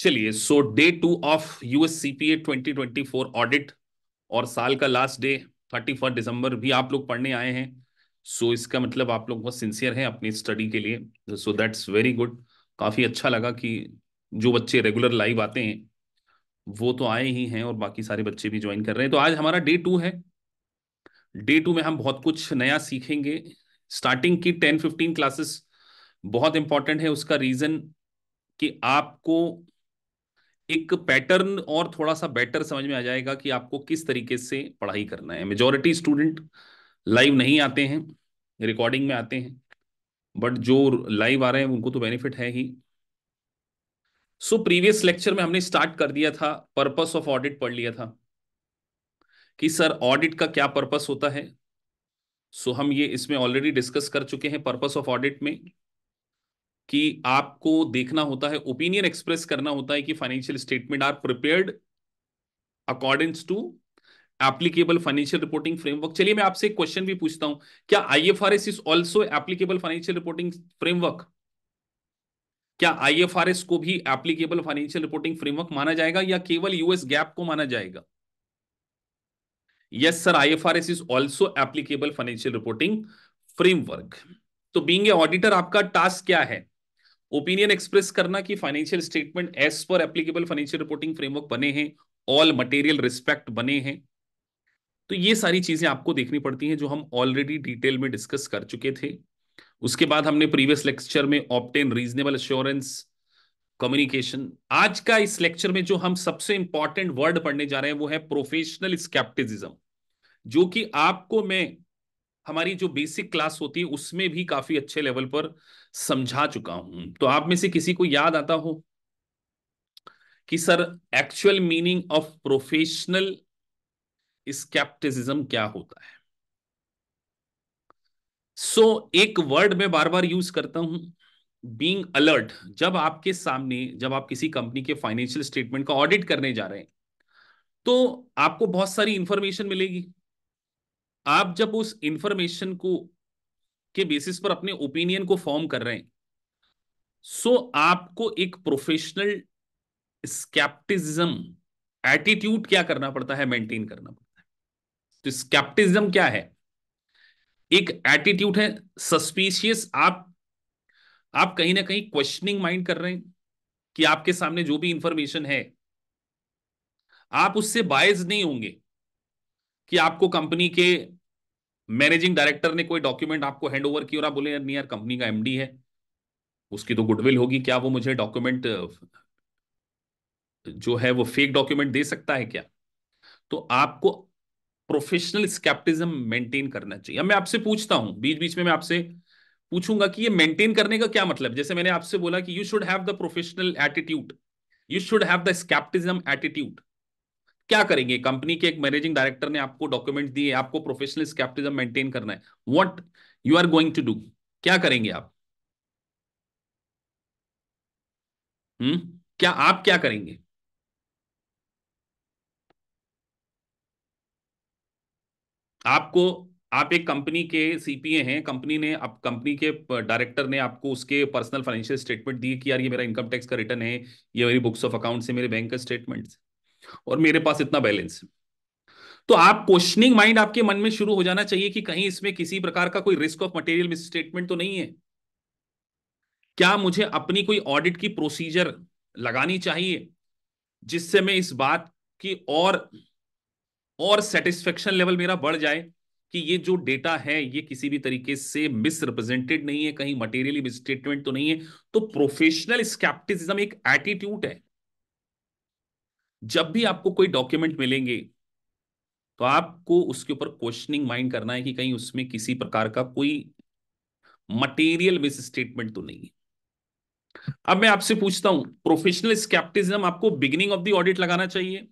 चलिए so day two of US CPA 2024 audit और साल का लास्ट डे थर्टी फर्स्ट दिसंबर भी आप लोग पढ़ने आए हैं सो so, इसका मतलब आप लोग बहुत सिंसियर हैं अपनी स्टडी के लिए सो दैट्स वेरी गुड काफ़ी अच्छा लगा कि जो बच्चे रेगुलर लाइव आते हैं वो तो आए ही हैं और बाकी सारे बच्चे भी ज्वाइन कर रहे हैं तो आज हमारा डे टू है डे टू में हम बहुत कुछ नया सीखेंगे स्टार्टिंग की टेन फिफ्टीन क्लासेस बहुत इंपॉर्टेंट है उसका रीज़न कि आपको एक पैटर्न और थोड़ा सा बेटर समझ में आ जाएगा कि आपको किस तरीके से पढ़ाई करना है मेजोरिटी स्टूडेंट लाइव नहीं आते हैं रिकॉर्डिंग में आते हैं बट जो लाइव आ रहे हैं उनको तो बेनिफिट है ही सो प्रीवियस लेक्चर में हमने स्टार्ट कर दिया था पर्पस ऑफ ऑडिट पढ़ लिया था कि सर ऑडिट का क्या पर्पस होता है सो so, हम ये इसमें ऑलरेडी डिस्कस कर चुके हैं पर्पस ऑफ ऑडिट में कि आपको देखना होता है ओपिनियन एक्सप्रेस करना होता है कि financial statement are prepared according to applicable financial reporting framework चलिए मैं आपसे एक क्वेश्चन भी पूछता हूं क्या I F R S is also applicable financial reporting framework क्या आई एफ आर एस को भी एप्लीकेबल फाइनेंशियल रिपोर्टिंग फ्रेमवर्क माना जाएगा या केवल यूएस गैप को माना जाएगा yes sir I F R S is also applicable financial reporting framework तो बींग ए ऑडिटर आपका टास्क क्या है ओपिनियन एक्सप्रेस करना कि financial statement as per applicable financial reporting framework बने हैं ऑल मटेरियल रिस्पेक्ट बने हैं तो ये सारी चीजें आपको देखनी पड़ती हैं जो हम ऑलरेडी डिटेल में डिस्कस कर चुके थे उसके बाद हमने प्रीवियस लेक्चर में ऑप्टेन रीजनेबल अश्योरेंस कम्युनिकेशन आज का इस लेक्चर में जो हम सबसे इंपॉर्टेंट वर्ड पढ़ने जा रहे हैं वो है प्रोफेशनल स्केप्टिसिज्म जो कि आपको मैं हमारी जो बेसिक क्लास होती है उसमें भी काफी अच्छे लेवल पर समझा चुका हूं तो आप में से किसी को याद आता हो कि sir actual meaning of professional scepticism क्या होता है सो so, एक वर्ड में बार बार यूज करता हूं बींग अलर्ट जब आपके सामने जब आप किसी कंपनी के फाइनेंशियल स्टेटमेंट का ऑडिट करने जा रहे हैं तो आपको बहुत सारी इंफॉर्मेशन मिलेगी आप जब उस इंफॉर्मेशन को के बेसिस पर अपने ओपिनियन को फॉर्म कर रहे हैं सो so, आपको एक प्रोफेशनल स्कैप्टिज्म एटीट्यूड क्या करना पड़ता है मेंटेन करना पड़ता है तो स्कैप्टिज्म क्या है एक एटीट्यूड है सस्पिशियस आप आप कहीं ना कहीं क्वेश्चनिंग माइंड कर रहे हैं कि आपके सामने जो भी इंफॉर्मेशन है आप उससे बायस नहीं होंगे कि आपको कंपनी के मैनेजिंग डायरेक्टर ने कोई डॉक्यूमेंट आपको हैंड ओवर किया और आप बोले यार नहीं यार कंपनी का एमडी है उसकी तो गुडविल होगी क्या वो मुझे डॉक्यूमेंट जो है वो फेक डॉक्यूमेंट दे सकता है क्या तो आपको प्रोफेशनल स्केप्टिज्म मेंटेन करना चाहिए मैं आपसे पूछता हूं बीच बीच में मैं आपसे पूछूंगा कि ये मेंटेन करने का क्या मतलब जैसे मैंने आपसे बोला कि you should have the professional attitude you should have the scepticism attitude क्या करेंगे कंपनी के एक मैनेजिंग डायरेक्टर ने आपको डॉक्यूमेंट दिए आपको प्रोफेशनल स्कैप्टिज्म मेंटेन करना है what you are going to do क्या करेंगे आप हम्म क्या आप क्या करेंगे आपको आप एक कंपनी के सीपीए हैं कंपनी ने आप कंपनी के डायरेक्टर uh, ने आपको उसके पर्सनल फाइनेंशियल स्टेटमेंट दिए कि यार ये मेरा इनकम टैक्स का रिटर्न है ये मेरी बुक्स ऑफ अकाउंट से मेरे बैंक का स्टेटमेंट्स और मेरे पास इतना बैलेंस तो आप क्वेश्चनिंग माइंड आपके मन में शुरू हो जाना चाहिए कि कहीं इसमें किसी प्रकार का कोई रिस्क ऑफ मटेरियल मिसस्टेटमेंट तो नहीं है क्या मुझे अपनी कोई ऑडिट की प्रोसीजर लगानी चाहिए जिससे मैं इस बात की और और सेटिस्फेक्शन लेवल मेरा बढ़ जाए कि ये जो डेटा है ये किसी भी तरीके से मिसरिप्रेजेंटेड नहीं है कहीं मटेरियली मिसस्टेटमेंट तो नहीं है तो प्रोफेशनल स्कैप्टिसिज्म एक एटीट्यूड है जब भी आपको कोई डॉक्यूमेंट मिलेंगे तो आपको उसके ऊपर क्वेश्चनिंग माइंड करना है कि कहीं उसमें किसी प्रकार का कोई मटेरियल मिस स्टेटमेंट तो नहीं है अब मैं आपसे पूछता हूं प्रोफेशनल स्केप्टिज्म आपको बिगिनिंग ऑफ द ऑडिट लगाना चाहिए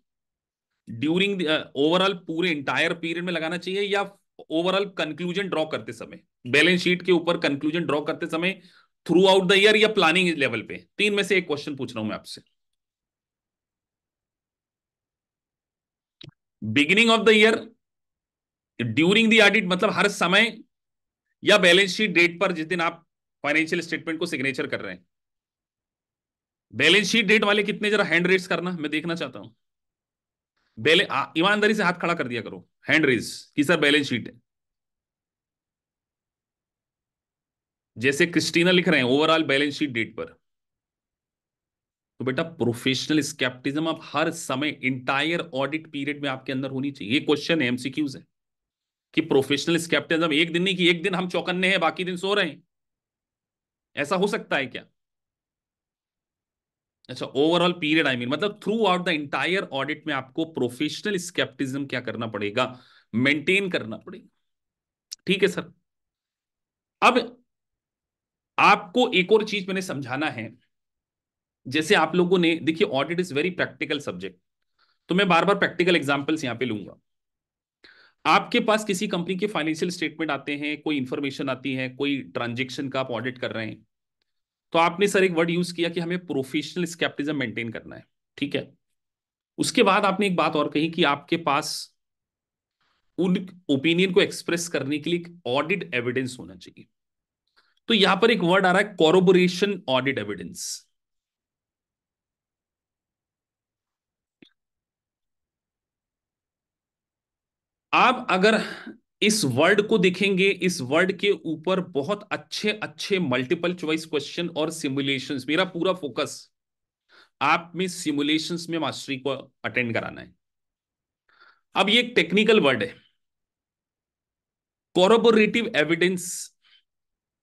ड्यूरिंग ओवरऑल uh, पूरे इंटायर पीरियड में लगाना चाहिए या ओवरऑल कंक्लूजन ड्रॉ करते समय बैलेंस शीट के ऊपर कंक्लूजन ड्रॉ करते समय थ्रू आउट द ईयर या प्लानिंग लेवल पे तीन में से एक क्वेश्चन पूछ रहा हूं मैं आपसे beginning of the year during the audit मतलब हर समय या बैलेंस शीट डेट पर जिस दिन आप फाइनेंशियल स्टेटमेंट को सिग्नेचर कर रहे हैं बैलेंस शीट डेट वाले कितने जरा हैंड रेस करना मैं देखना चाहता हूं ईमानदारी से हाथ खड़ा कर दिया करो हैंड रेज कि सर बैलेंस शीट है जैसे क्रिस्टीना लिख रहे हैं ओवरऑल बैलेंस शीट डेट पर तो बेटा प्रोफेशनल स्केप्टिज्म आप हर समय इंटायर ऑडिट पीरियड में आपके अंदर होनी चाहिए ये क्वेश्चन है एमसीक्यूज है कि प्रोफेशनल स्केप्टिज्म एक दिन नहीं कि एक दिन हम चौकन्ने हैं बाकी दिन सो रहे हैं ऐसा हो सकता है क्या अच्छा ओवरऑल पीरियड आई मीन मतलब throughout the entire audit में आपको प्रोफेशनल स्केप्टिज्म क्या करना पड़ेगा मेंटेन करना पड़ेगा ठीक है सर अब आपको एक और चीज मैंने समझाना है जैसे आप लोगों ने देखिए audit is very practical subject तो मैं बार बार प्रैक्टिकल एग्जाम्पल्स यहाँ पे लूंगा आपके पास किसी कंपनी के फाइनेंशियल स्टेटमेंट आते हैं कोई इंफॉर्मेशन आती है कोई ट्रांजेक्शन का आप ऑडिट कर रहे हैं तो आपने सर एक वर्ड यूज किया कि हमें प्रोफेशनल स्केप्टिज्म मेंटेन करना है ठीक है उसके बाद आपने एक बात और कही कि आपके पास उन ओपिनियन को एक्सप्रेस करने के लिए ऑडिट एविडेंस होना चाहिए तो यहां पर एक वर्ड आ रहा है कॉरोबोरेशन ऑडिट एविडेंस आप अगर इस वर्ड को देखेंगे इस वर्ड के ऊपर बहुत अच्छे अच्छे मल्टीपल चॉइस क्वेश्चन और सिमुलेशंस मेरा पूरा फोकस आप में सिमुलेशंस में मास्टरी को अटेंड कराना है अब ये एक टेक्निकल वर्ड है corroborative evidence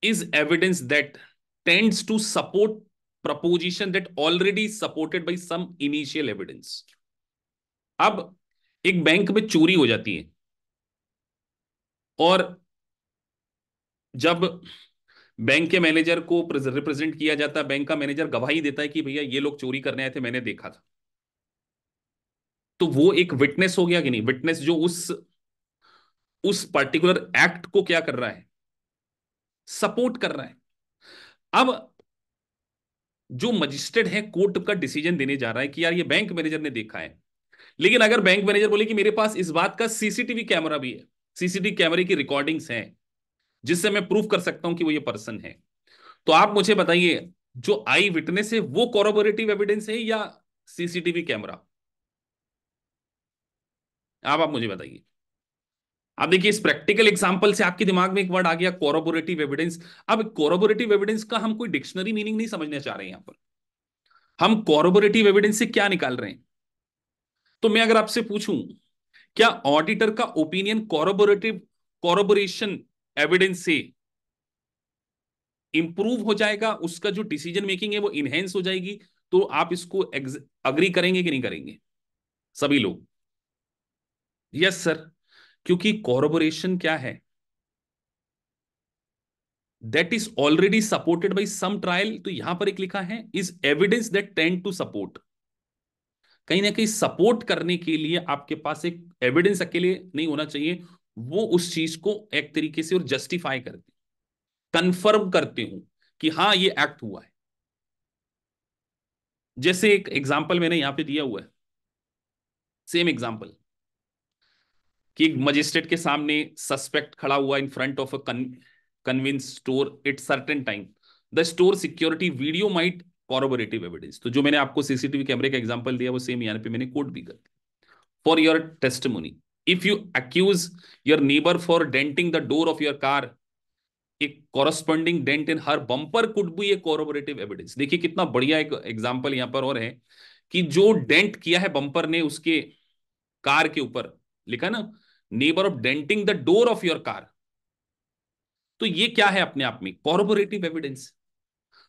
is evidence that tends to support proposition that already supported by some initial evidence अब एक बैंक में चोरी हो जाती है और जब बैंक के मैनेजर को रिप्रेजेंट किया जाता है बैंक का मैनेजर गवाही देता है कि भैया ये लोग चोरी करने आए थे मैंने देखा था तो वो एक विटनेस हो गया कि नहीं विटनेस जो उस उस पर्टिकुलर एक्ट को क्या कर रहा है सपोर्ट कर रहा है अब जो मजिस्ट्रेट है कोर्ट का डिसीजन देने जा रहा है कि यार ये बैंक मैनेजर ने देखा है लेकिन अगर बैंक मैनेजर बोले कि मेरे पास इस बात का सीसीटीवी कैमरा भी है सीसीटीवी कैमरे की रिकॉर्डिंग्स हैं जिससे मैं प्रूफ कर सकता हूं कि वो ये पर्सन है तो आप मुझे बताइए जो आई विटनेस है वो कोरोबोरेटिव एविडेंस है या सीसीटीवी कैमरा आप आप मुझे बताइए आप देखिए इस प्रैक्टिकल एग्जांपल से आपके दिमाग में एक वर्ड आ गया कोरोबोरेटिव एविडेंस अब कोरोबोरेटिव एविडेंस का हम कोई डिक्शनरी मीनिंग नहीं समझने चाह रहे हैं यहां पर हम कोरोबोरेटिव एविडेंस से क्या निकाल रहे हैं तो मैं अगर आपसे पूछूं क्या ऑडिटर का ओपिनियन कॉरबोरेटिव कॉरबोरेशन एविडेंस से इंप्रूव हो जाएगा उसका जो डिसीजन मेकिंग है वो इनहेंस हो जाएगी तो आप इसको अग्री करेंगे कि नहीं करेंगे सभी लोग यस सर क्योंकि कॉरबोरेशन क्या है that is already supported by some trial तो यहां पर एक लिखा है is evidence that tend to support कहीं ना कहीं सपोर्ट करने के लिए आपके पास एक एविडेंस अकेले नहीं होना चाहिए वो उस चीज को एक तरीके से और जस्टिफाई करते कंफर्म करते हूं कि हाँ ये एक्ट हुआ है जैसे एक एग्जाम्पल मैंने यहां पे दिया हुआ है सेम एग्जाम्पल कि एक मजिस्ट्रेट के सामने सस्पेक्ट खड़ा हुआ in front of a convenience store it certain time the store security video might corroborative evidence तो जो मैंने आपको सीसीटीवी कैमरे का एग्जाम्पल दिया वो सेम यहाँ पे मैंने कोट भी कर दिया for your testimony if you accuse your neighbour for denting the door of your car एक corresponding dent in her bumper could be a corroborative evidence देखिए कितना बढ़िया एक एग्जाम्पल यहाँ पर और है कि जो डेंट किया है बंपर ने उसके कार के ऊपर लिखा ना neighbour of denting the door of your car तो ये क्या है अपने आप में कॉरबोरेटिव एविडेंस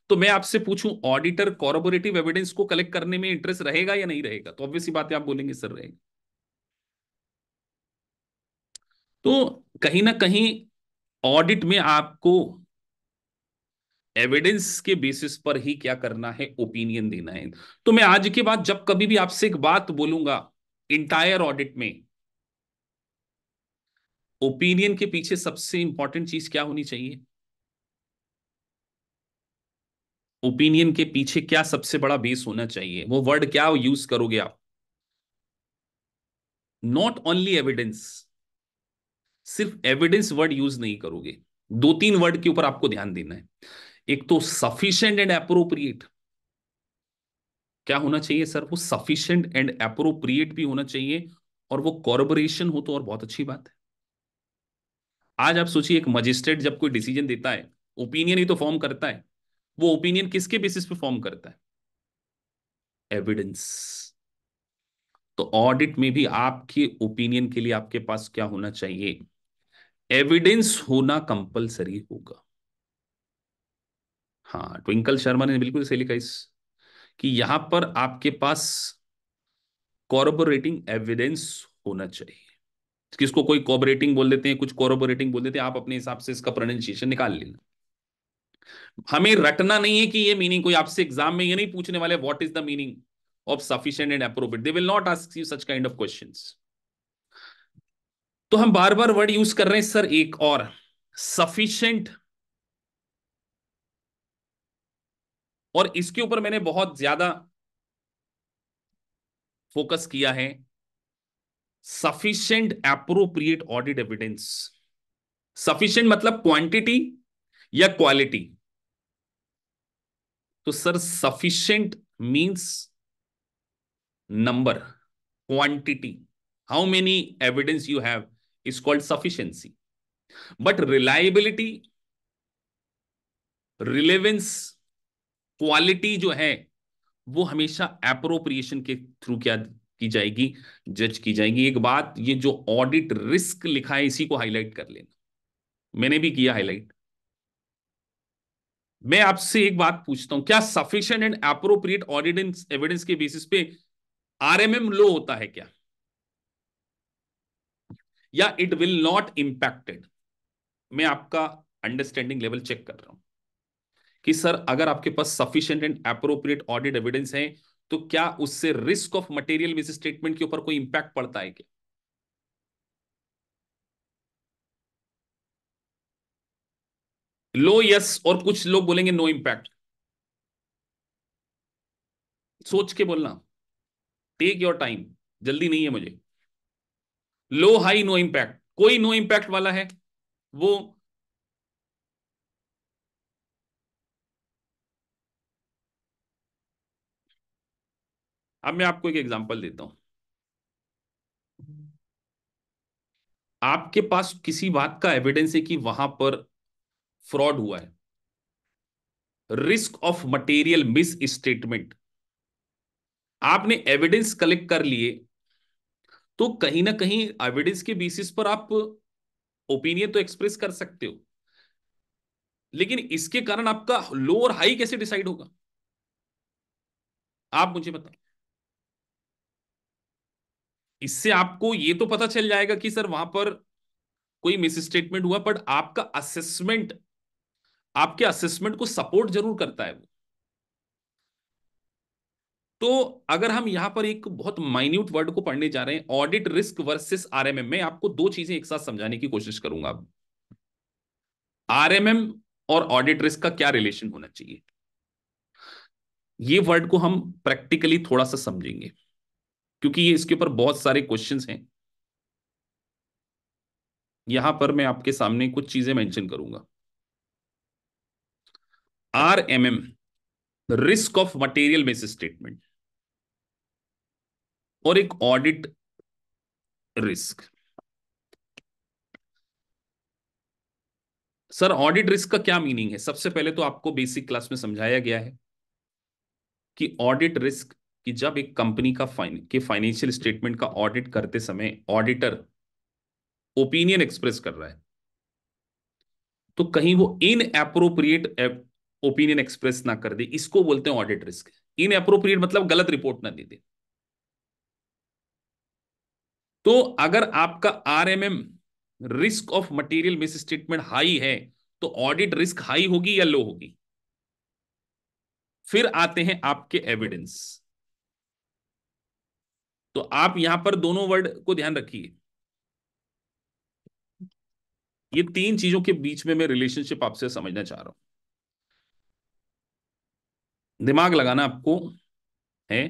तो मैं आपसे पूछूं ऑडिटर कॉरबोरेटिव एविडेंस को कलेक्ट करने में इंटरेस्ट रहेगा या नहीं रहेगा तो ऑब्वियस बात आप बोलेंगे सर रहेगा तो कहीं ना कहीं ऑडिट में आपको एविडेंस के बेसिस पर ही क्या करना है ओपिनियन देना है तो मैं आज के बाद जब कभी भी आपसे एक बात बोलूंगा इंटायर ऑडिट में ओपिनियन के पीछे सबसे इंपॉर्टेंट चीज क्या होनी चाहिए ओपिनियन के पीछे क्या सबसे बड़ा बेस होना चाहिए वो वर्ड क्या यूज करोगे आप नॉट ओनली एविडेंस सिर्फ एविडेंस वर्ड यूज नहीं करोगे दो तीन वर्ड के ऊपर आपको ध्यान देना है एक तो सफिशियंट एंड अप्रोप्रिएट क्या होना चाहिए सर वो सफिशियंट एंड अप्रोप्रिएट भी होना चाहिए और वो कॉरबोरेशन हो तो और बहुत अच्छी बात है आज आप सोचिए एक मजिस्ट्रेट जब कोई डिसीजन देता है ओपिनियन ही तो फॉर्म करता है वो ओपिनियन किसके बेसिस पे फॉर्म करता है एविडेंस तो ऑडिट में भी आपके ओपिनियन के लिए आपके पास क्या होना चाहिए एविडेंस होना कंपलसरी होगा हाँ ट्विंकल शर्मा ने बिल्कुल सही लिखा इस कि यहां पर आपके पास कॉरबोरेटिंग एविडेंस होना चाहिए किसको कोई कॉबरेटिंग बोल देते हैं कुछ कॉरबोरेटिंग बोल देते हैं आप अपने हिसाब से इसका प्रोनाउंसिएशन निकाल लेना हमें रटना नहीं है कि ये मीनिंग कोई आपसे एग्जाम में ये नहीं पूछने वाले what is the meaning of sufficient and appropriate they will not ask you such kind of questions तो हम बार बार वर्ड यूज कर रहे हैं सर एक और सफिशियंट और इसके ऊपर मैंने बहुत ज्यादा फोकस किया है sufficient appropriate audit evidence sufficient मतलब क्वांटिटी या क्वालिटी तो sir sufficient means number quantity how many evidence you have is called sufficiency but reliability relevance quality जो है वो हमेशा अप्रोप्रिएशन के थ्रू क्या की जाएगी जज की जाएगी एक बात ये जो ऑडिट रिस्क लिखा है इसी को हाईलाइट कर लेना मैंने भी किया हाईलाइट मैं आपसे एक बात पूछता हूं क्या सफिशियंट एंड अप्रोप्रिएट ऑडिडेंस एविडेंस के बेसिस पे आरएमएम लो होता है क्या या इट विल नॉट इम्पैक्टेड मैं आपका अंडरस्टैंडिंग लेवल चेक कर रहा हूं कि सर अगर आपके पास sufficient and appropriate audit evidence है तो क्या उससे risk of material misstatement के ऊपर कोई इंपैक्ट पड़ता है क्या लो यस और कुछ लोग बोलेंगे नो इम्पैक्ट सोच के बोलना टेक योर टाइम जल्दी नहीं है मुझे लो हाई नो इम्पैक्ट कोई नो इम्पैक्ट वाला है वो अब मैं आपको एक एग्जांपल देता हूं आपके पास किसी बात का एविडेंस है कि वहां पर फ्रॉड हुआ है risk of material misstatement आपने एविडेंस कलेक्ट कर लिए तो कहीं ना कहीं एविडेंस के बेसिस पर आप ओपिनियन तो एक्सप्रेस कर सकते हो लेकिन इसके कारण आपका लो और हाई कैसे डिसाइड होगा आप मुझे बताओ इससे आपको ये तो पता चल जाएगा कि सर वहां पर कोई मिस स्टेटमेंट हुआ बट आपका असेसमेंट आपके असेसमेंट को सपोर्ट जरूर करता है वो तो अगर हम यहां पर एक बहुत माइन्यूट वर्ड को पढ़ने जा रहे हैं ऑडिट रिस्क वर्सेस आरएमएम मैं आपको दो चीजें एक साथ समझाने की कोशिश करूंगा आरएमएम और ऑडिट रिस्क का क्या रिलेशन होना चाहिए ये वर्ड को हम प्रैक्टिकली थोड़ा सा समझेंगे क्योंकि ये इसके ऊपर बहुत सारे क्वेश्चन हैं यहां पर मैं आपके सामने कुछ चीजें मेंशन करूंगा R M M risk of material base statement और एक audit risk sir audit risk का क्या मीनिंग है सबसे पहले तो आपको बेसिक क्लास में समझाया गया है कि ऑडिट रिस्क कि जब एक कंपनी का फाइन के फाइनेंशियल स्टेटमेंट का ऑडिट करते समय ऑडिटर ओपिनियन एक्सप्रेस कर रहा है तो कहीं वो इन अप्रोप्रिएट ओपिनियन एक्सप्रेस ना कर दे इसको बोलते हैं ऑडिट रिस्क इन अप्रोप्रिएट मतलब गलत रिपोर्ट ना दे दे तो अगर आपका RMM risk of material misstatement high है तो ऑडिट रिस्क हाई होगी या लो होगी फिर आते हैं आपके एविडेंस तो आप यहां पर दोनों वर्ड को ध्यान रखिए ये तीन चीजों के बीच में मैं रिलेशनशिप आपसे समझना चाह रहा हूं दिमाग लगाना आपको है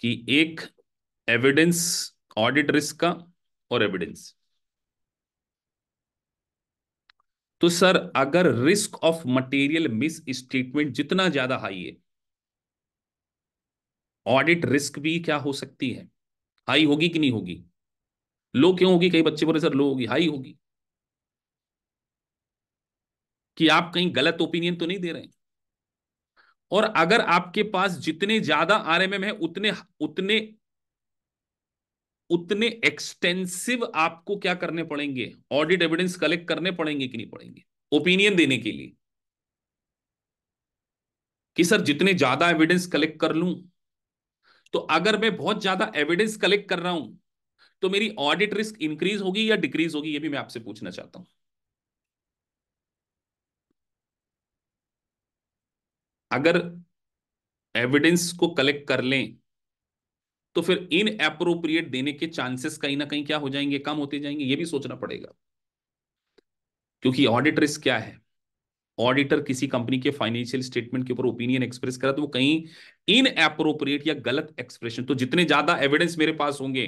कि एक एविडेंस ऑडिट रिस्क का और एविडेंस तो सर अगर risk of material misstatement जितना ज्यादा हाई है ऑडिट रिस्क भी क्या हो सकती है हाई होगी कि नहीं होगी लो क्यों होगी कई बच्चे बोले सर लो होगी हाई होगी कि आप कहीं गलत ओपिनियन तो नहीं दे रहे हैं और अगर आपके पास जितने ज्यादा आरएमएम है उतने उतने उतने एक्सटेंसिव आपको क्या करने पड़ेंगे ऑडिट एविडेंस कलेक्ट करने पड़ेंगे कि नहीं पड़ेंगे ओपिनियन देने के लिए कि सर जितने ज्यादा एविडेंस कलेक्ट कर लूं तो अगर मैं बहुत ज्यादा एविडेंस कलेक्ट कर रहा हूं तो मेरी ऑडिट रिस्क इंक्रीज होगी या डिक्रीज होगी ये भी मैं आपसे पूछना चाहता हूं अगर एविडेंस को कलेक्ट कर लें तो फिर इन अप्रोप्रिएट देने के चांसेस कहीं ना कहीं क्या हो जाएंगे कम होते जाएंगे ये भी सोचना पड़ेगा क्योंकि ऑडिट रिस्क क्या है ऑडिटर किसी कंपनी के फाइनेंशियल स्टेटमेंट के ऊपर ओपिनियन एक्सप्रेस करा तो वो कहीं इन अप्रोप्रिएट या गलत एक्सप्रेशन तो जितने ज्यादा एविडेंस मेरे पास होंगे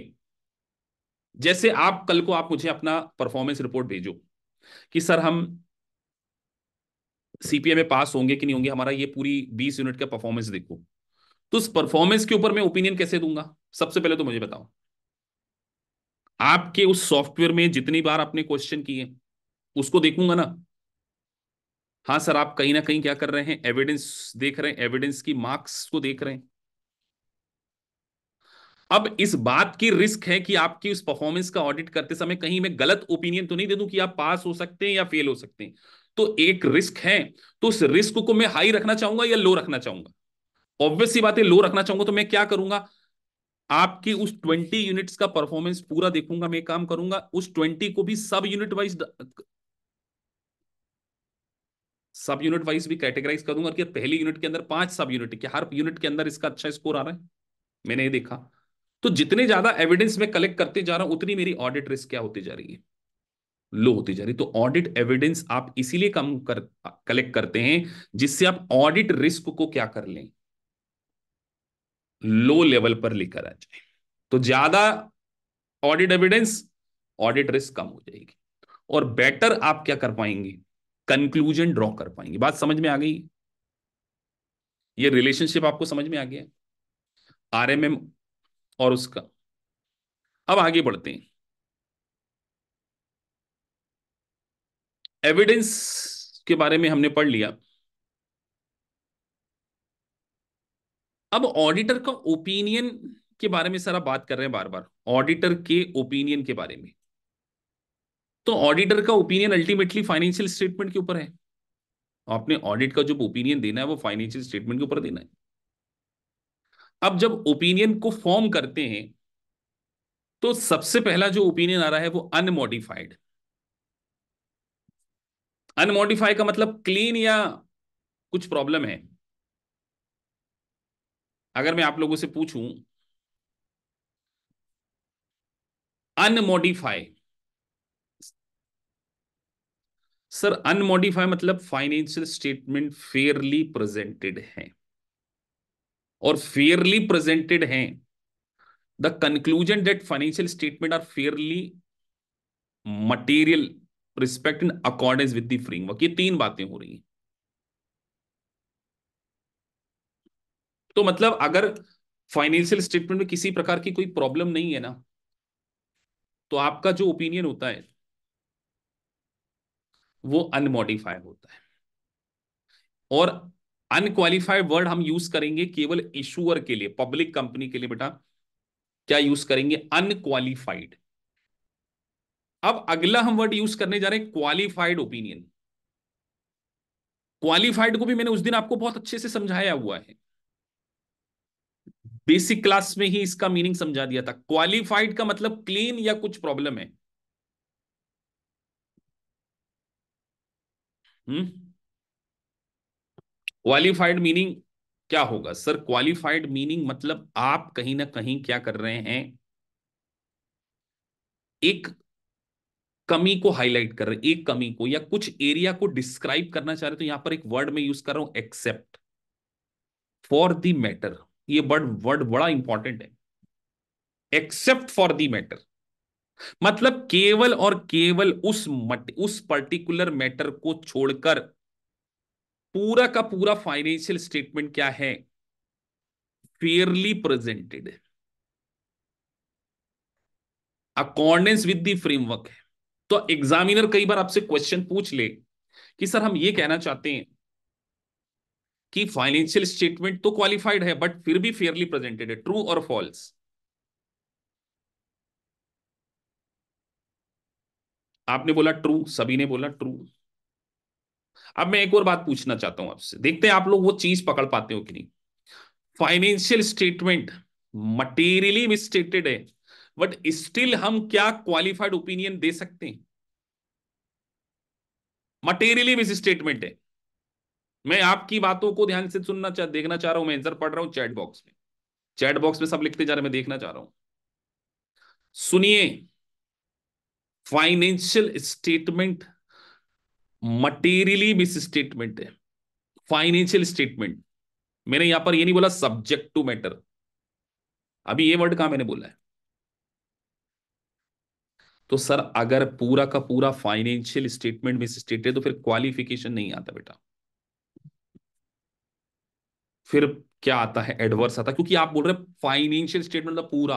जैसे आप कल को आप मुझे अपना परफॉर्मेंस रिपोर्ट भेजो कि सर हम सीपीए में पास होंगे कि नहीं होंगे हमारा ये पूरी बीस यूनिट का परफॉर्मेंस देखो तो उस परफॉर्मेंस के ऊपर मैं ओपिनियन कैसे दूंगा सबसे पहले तो मुझे बताओ आपके उस सॉफ्टवेयर में जितनी बार आपने क्वेश्चन किए उसको देखूंगा ना हाँ सर आप कहीं ना कहीं क्या कर रहे हैं एविडेंस देख रहे हैं एविडेंस की मार्क्स को देख रहे हैं अब इस बात की रिस्क है कि आपकी उस परफॉर्मेंस का ऑडिट करते समय कहीं मैं गलत ओपिनियन तो नहीं दे दूं कि आप पास हो सकते हैं या फेल हो सकते हैं तो एक रिस्क है तो उस रिस्क को मैं हाई रखना चाहूंगा या लो रखना चाहूंगा ऑब्वियस सी बात है लो रखना चाहूंगा तो मैं क्या करूंगा आपकी उस 20 यूनिट्स का परफॉर्मेंस पूरा देखूंगा मैं काम करूंगा उस 20 को भी sub unit wise sub unit wise भी कैटेगराइज करूंगा कि पहली यूनिट के अंदर पांच सब यूनिट कि हर यूनिट के अंदर इसका अच्छा स्कोर आ रहा है मैंने ये देखा तो जितने ज्यादा एविडेंस मैं कलेक्ट करते जा रहा हूं उतनी मेरी ऑडिट रिस्क क्या होती जा रही है लो होती जा रही तो ऑडिट एविडेंस आप इसीलिए कम कर कलेक्ट करते हैं जिससे आप ऑडिट रिस्क को क्या कर लें लो लेवल पर लेकर आ जाए तो ज्यादा ऑडिट एविडेंस ऑडिट रिस्क कम हो जाएगी और बेटर आप क्या कर पाएंगे कंक्लूजन ड्रॉ कर पाएंगे बात समझ में आ गई ये रिलेशनशिप आपको समझ में आ गया आरएमएम और उसका अब आगे बढ़ते हैं एविडेंस के बारे में हमने पढ़ लिया अब ऑडिटर का ओपिनियन के बारे में सारा बात कर रहे हैं बार बार ऑडिटर के ओपिनियन के बारे में तो ऑडिटर का ओपिनियन अल्टीमेटली फाइनेंशियल स्टेटमेंट के ऊपर है आपने ऑडिट का जो ओपिनियन देना है वो फाइनेंशियल स्टेटमेंट के ऊपर देना है अब जब ओपिनियन को फॉर्म करते हैं तो सबसे पहला जो ओपिनियन आ रहा है वो अनमोडिफाइड अनमोडिफाई का मतलब क्लीन या कुछ प्रॉब्लम है अगर मैं आप लोगों से पूछूं अनमोडिफाई सर अनमोडिफाई मतलब फाइनेंशियल स्टेटमेंट फेयरली प्रेजेंटेड है और फेयरली प्रेजेंटेड है the conclusion that financial statement are fairly material respect in accordance with the framework ये तीन बातें हो रही हैं तो मतलब अगर फाइनेंशियल स्टेटमेंट में किसी प्रकार की कोई प्रॉब्लम नहीं है ना तो आपका जो ओपिनियन होता है वो अनमोडिफाइड होता है और अनक्वालिफाइड वर्ड हम यूज करेंगे केवल इशूअर के लिए पब्लिक कंपनी के लिए बेटा क्या यूज करेंगे अनक्वालिफाइड अब अगला हम वर्ड यूज करने जा रहे हैं क्वालिफाइड ओपिनियन क्वालिफाइड को भी मैंने उस दिन आपको बहुत अच्छे से समझाया हुआ है बेसिक क्लास में ही इसका मीनिंग समझा दिया था क्वालिफाइड का मतलब क्लीन या कुछ प्रॉब्लम है क्वालिफाइड हम्म। मीनिंग क्या होगा सर क्वालिफाइड मीनिंग मतलब आप कहीं ना कहीं क्या कर रहे हैं एक कमी को हाईलाइट कर रहे एक कमी को या कुछ एरिया को डिस्क्राइब करना चाह रहे तो यहां पर एक वर्ड में यूज कर रहा हूं एक्सेप्ट फॉर द मैटर ये वर्ड वर्ड बड़ा इंपॉर्टेंट है एक्सेप्ट फॉर द मैटर मतलब केवल और केवल उस मट उस पर्टिकुलर मैटर को छोड़कर पूरा का पूरा फाइनेंशियल स्टेटमेंट क्या है fairly presented accordance with the framework है तो एग्जामिनर कई बार आपसे क्वेश्चन पूछ ले कि सर हम ये कहना चाहते हैं कि फाइनेंशियल स्टेटमेंट तो क्वालिफाइड है बट फिर भी फेयरली प्रेजेंटेड है ट्रू और फॉल्स आपने बोला ट्रू सभी ने बोला ट्रू अब मैं एक और बात पूछना चाहता हूं आपसे देखते हैं आप लोग वो चीज पकड़ पाते हो कि नहीं फाइनेंशियल स्टेटमेंट मटेरियली मिसस्टेटेड है बट स्टिल हम क्या क्वालिफाइड ओपिनियन दे सकते हैं मटेरियली बेस स्टेटमेंट है मैं आपकी बातों को ध्यान से सुनना चाह देखना चाह रहा हूं मैं आंसर पढ़ रहा हूं चैट बॉक्स में चैट बॉक्स में सब लिखते जा रहे मैं देखना चाह रहा हूं सुनिए financial statement materially misstatement है फाइनेंशियल स्टेटमेंट मैंने यहां पर ये नहीं बोला सब्जेक्ट टू मैटर अभी ये वर्ड कहा मैंने बोला है तो सर अगर पूरा का पूरा फाइनेंशियल स्टेटमेंट मिस स्टेट है तो फिर क्वालिफिकेशन नहीं आता बेटा फिर क्या आता है एडवर्स आता क्योंकि आप बोल रहे फाइनेंशियल स्टेटमेंट का पूरा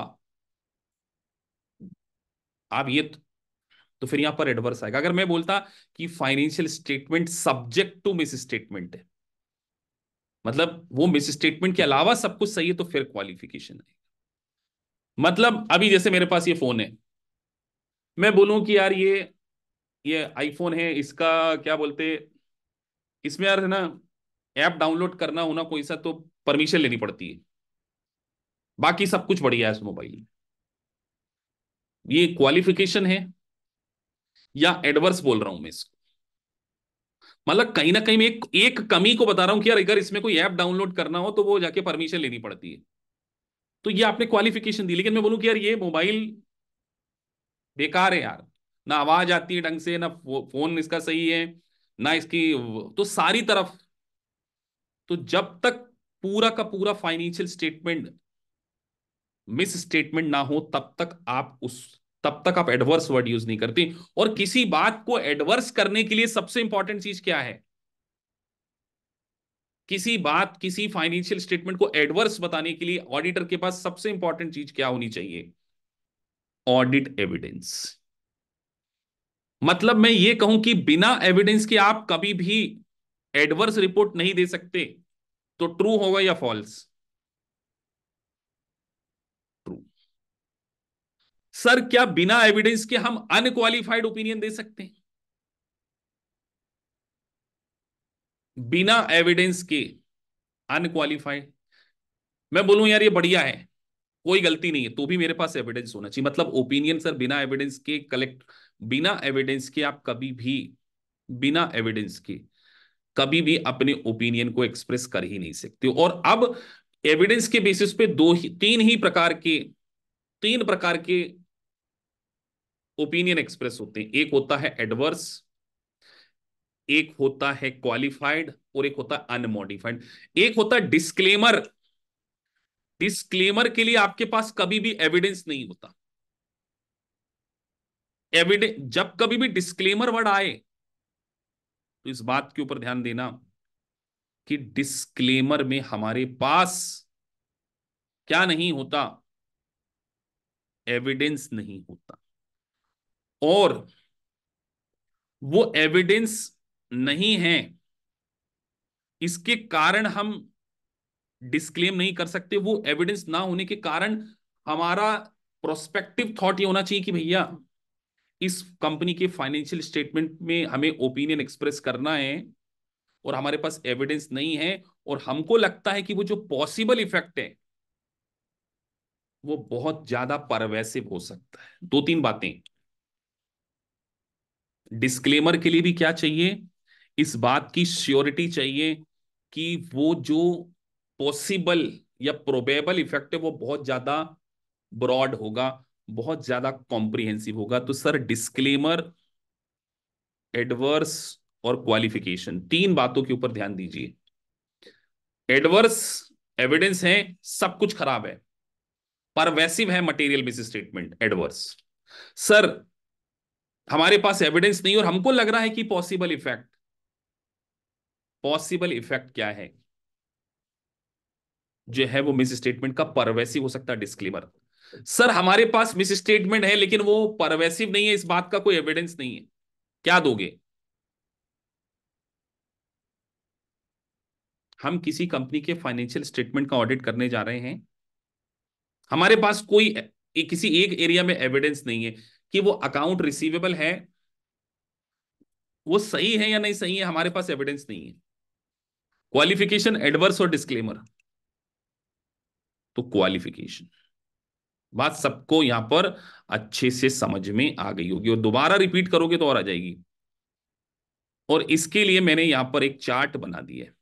आप ये तो, तो फिर यहां पर एडवर्स आएगा अगर मैं बोलता कि financial statement subject to misstatement है मतलब वो मिस स्टेटमेंट के अलावा सब कुछ सही है तो फिर क्वालिफिकेशन आएगा मतलब अभी जैसे मेरे पास ये फोन है मैं बोलूं कि यार ये ये आईफोन है इसका क्या बोलते इसमें यार है ना ऐप डाउनलोड करना होना कोई सा तो परमिशन लेनी पड़ती है बाकी सब कुछ बढ़िया है इस मोबाइल में ये क्वालिफिकेशन है या एडवर्स बोल रहा हूं मैं इसको मतलब कहीं ना कहीं मैं एक एक कमी को बता रहा हूं कि यार अगर इसमें कोई ऐप डाउनलोड करना हो तो वो जाके परमिशन लेनी पड़ती है तो ये आपने क्वालिफिकेशन दी लेकिन मैं बोलूं कि यार ये मोबाइल बेकार है यार ना आवाज आती है ढंग से ना फोन इसका सही है ना इसकी तो सारी तरफ तो जब तक पूरा का पूरा फाइनेंशियल स्टेटमेंट मिस स्टेटमेंट ना हो तब तक आप उस तब तक आप एडवर्स वर्ड यूज नहीं करते और किसी बात को एडवर्स करने के लिए सबसे इंपॉर्टेंट चीज क्या है किसी बात किसी फाइनेंशियल स्टेटमेंट को एडवर्स बताने के लिए ऑडिटर के पास सबसे इंपॉर्टेंट चीज क्या होनी चाहिए ऑडिट एविडेंस मतलब मैं ये कहूं कि बिना एविडेंस के आप कभी भी एडवर्स रिपोर्ट नहीं दे सकते तो ट्रू होगा या फॉल्स ट्रू सर क्या बिना एविडेंस के हम अनक्वालिफाइड ओपिनियन दे सकते हैं बिना एविडेंस के अनक्वालिफाइड मैं बोलूं यार ये बढ़िया है कोई गलती नहीं है तो भी मेरे पास एविडेंस होना चाहिए मतलब ओपिनियन सर बिना एविडेंस के कलेक्ट बिना एविडेंस के आप कभी भी बिना एविडेंस के कभी भी अपने ओपिनियन को एक्सप्रेस कर ही नहीं सकते और अब एविडेंस के बेसिस पे दो ही तीन ही प्रकार के तीन प्रकार के ओपिनियन एक्सप्रेस होते हैं एक होता है एडवर्स एक होता है क्वालिफाइड और एक होता है अनमोडिफाइड एक होता है डिस्क्लेमर डिस्क्लेमर के लिए आपके पास कभी भी एविडेंस नहीं होता एविडेंस जब कभी भी डिस्क्लेमर वर्ड आए तो इस बात के ऊपर ध्यान देना कि डिस्क्लेमर में हमारे पास क्या नहीं होता एविडेंस नहीं होता और वो एविडेंस नहीं है इसके कारण हम डिस्क्लेम नहीं कर सकते वो एविडेंस ना होने के कारण हमारा प्रोस्पेक्टिव थॉट ये होना चाहिए कि भैया इस कंपनी के फाइनेंशियल स्टेटमेंट में हमें ओपिनियन एक्सप्रेस करना है और हमारे पास एविडेंस नहीं है और हमको लगता है कि वो जो पॉसिबल इफेक्ट है वो बहुत ज्यादा परवैसिव हो सकता है दो तीन बातें डिस्क्लेमर के लिए भी क्या चाहिए इस बात की श्योरिटी चाहिए कि वो जो पॉसिबल या प्रोबेबल इफेक्ट है वो बहुत ज्यादा ब्रॉड होगा बहुत ज्यादा कॉम्प्रिहेंसिव होगा तो सर डिस्क्लेमर एडवर्स और क्वालिफिकेशन तीन बातों के ऊपर ध्यान दीजिए एडवर्स एविडेंस है सब कुछ खराब है परवेसिव है material basis statement adverse sir हमारे पास एविडेंस नहीं और हमको लग रहा है कि पॉसिबल इफेक्ट पॉसिबल इफेक्ट क्या है जो है वो मिस स्टेटमेंट का परवेसिव हो सकता है डिस्क्लेमर सर हमारे पास मिस स्टेटमेंट है लेकिन वो परवेसिव नहीं है इस बात का कोई एविडेंस नहीं है क्या दोगे हम किसी कंपनी के फाइनेंशियल स्टेटमेंट का ऑडिट करने जा रहे हैं हमारे पास कोई किसी एक एरिया में एविडेंस नहीं है कि वो अकाउंट रिसीवेबल है वो सही है या नहीं सही है हमारे पास एविडेंस नहीं है क्वालिफिकेशन एडवर्स और डिस्क्लेमर तो क्वालिफिकेशन बात सबको यहां पर अच्छे से समझ में आ गई होगी और दोबारा रिपीट करोगे तो और आ जाएगी और इसके लिए मैंने यहां पर एक चार्ट बना दिया है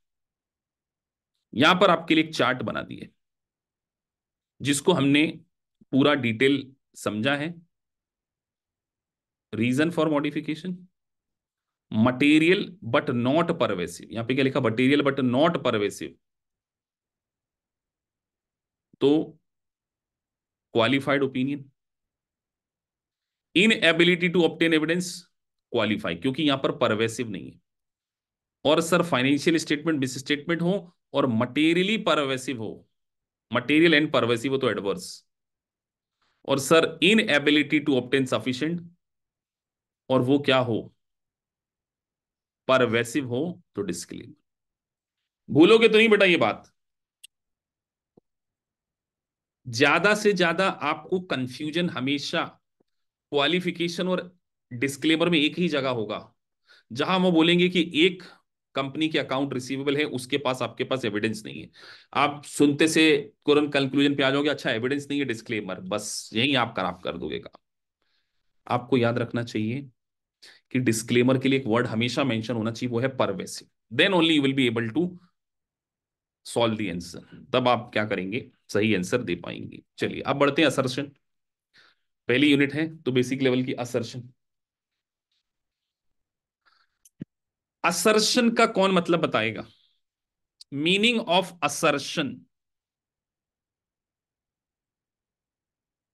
यहां पर आपके लिए एक चार्ट बना दिया जिसको हमने पूरा डिटेल समझा है reason for modification material but not pervasive यहां पे क्या लिखा मटेरियल बट नॉट परवेसिव तो qualified opinion inability to obtain evidence qualify क्योंकि यहां पर परवेसिव नहीं है और sir financial statement misstatement हो और मटेरियली परवेसिव हो मटेरियल एंड परवेसिव हो तो एडवर्स और sir inability to obtain sufficient और वो क्या हो परवेसिव हो तो डिस्क्लेमर भूलोगे तो नहीं बेटा ये बात ज्यादा से ज्यादा आपको कंफ्यूजन हमेशा क्वालिफिकेशन और डिस्क्लेमर में एक ही जगह होगा जहां वो बोलेंगे कि एक कंपनी के अकाउंट रिसीवेबल है उसके पास आपके पास एविडेंस नहीं है आप सुनते से तुरंत कंक्लूजन पे आ जाओगे अच्छा एविडेंस नहीं है डिस्क्लेमर बस यही आप खराब कर दोगे काम आपको याद रखना चाहिए कि डिस्क्लेमर के लिए एक वर्ड हमेशा मेंशन होना चाहिए वो है pervasive then only you will be able to solve the answer तब आप क्या करेंगे सही आंसर दे पाएंगे चलिए अब बढ़ते हैं असर्शन पहली यूनिट है तो बेसिक लेवल की असर्शन असर्शन का कौन मतलब बताएगा मीनिंग ऑफ असर्शन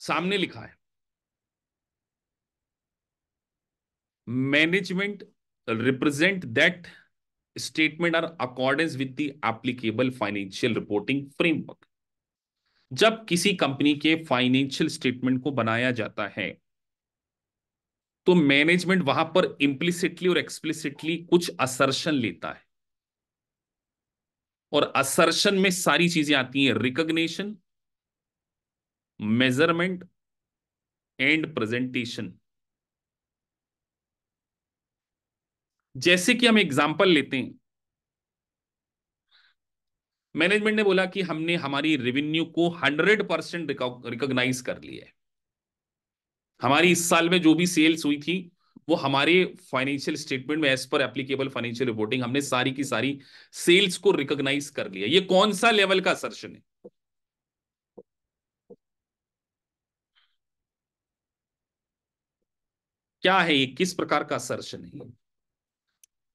सामने लिखा है management represent that statement are accordance with the applicable financial reporting framework जब किसी कंपनी के फाइनेंशियल स्टेटमेंट को बनाया जाता है तो मैनेजमेंट वहां पर इम्प्लिसिटली और एक्सप्लिसिटली कुछ असर्शन लेता है और असर्शन में सारी चीजें आती हैं रिकग्नेशन मेजरमेंट एंड प्रेजेंटेशन जैसे कि हम एग्जाम्पल लेते हैं मैनेजमेंट ने बोला कि हमने हमारी रेवेन्यू को हंड्रेड परसेंट रिकॉग्नाइज कर लिया है हमारी इस साल में जो भी सेल्स हुई थी वो हमारे फाइनेंशियल स्टेटमेंट में as per applicable financial reporting हमने सारी की सारी सेल्स को रिकॉग्नाइज कर लिया ये कौन सा लेवल का सर्शन है क्या है ये किस प्रकार का सर्शन है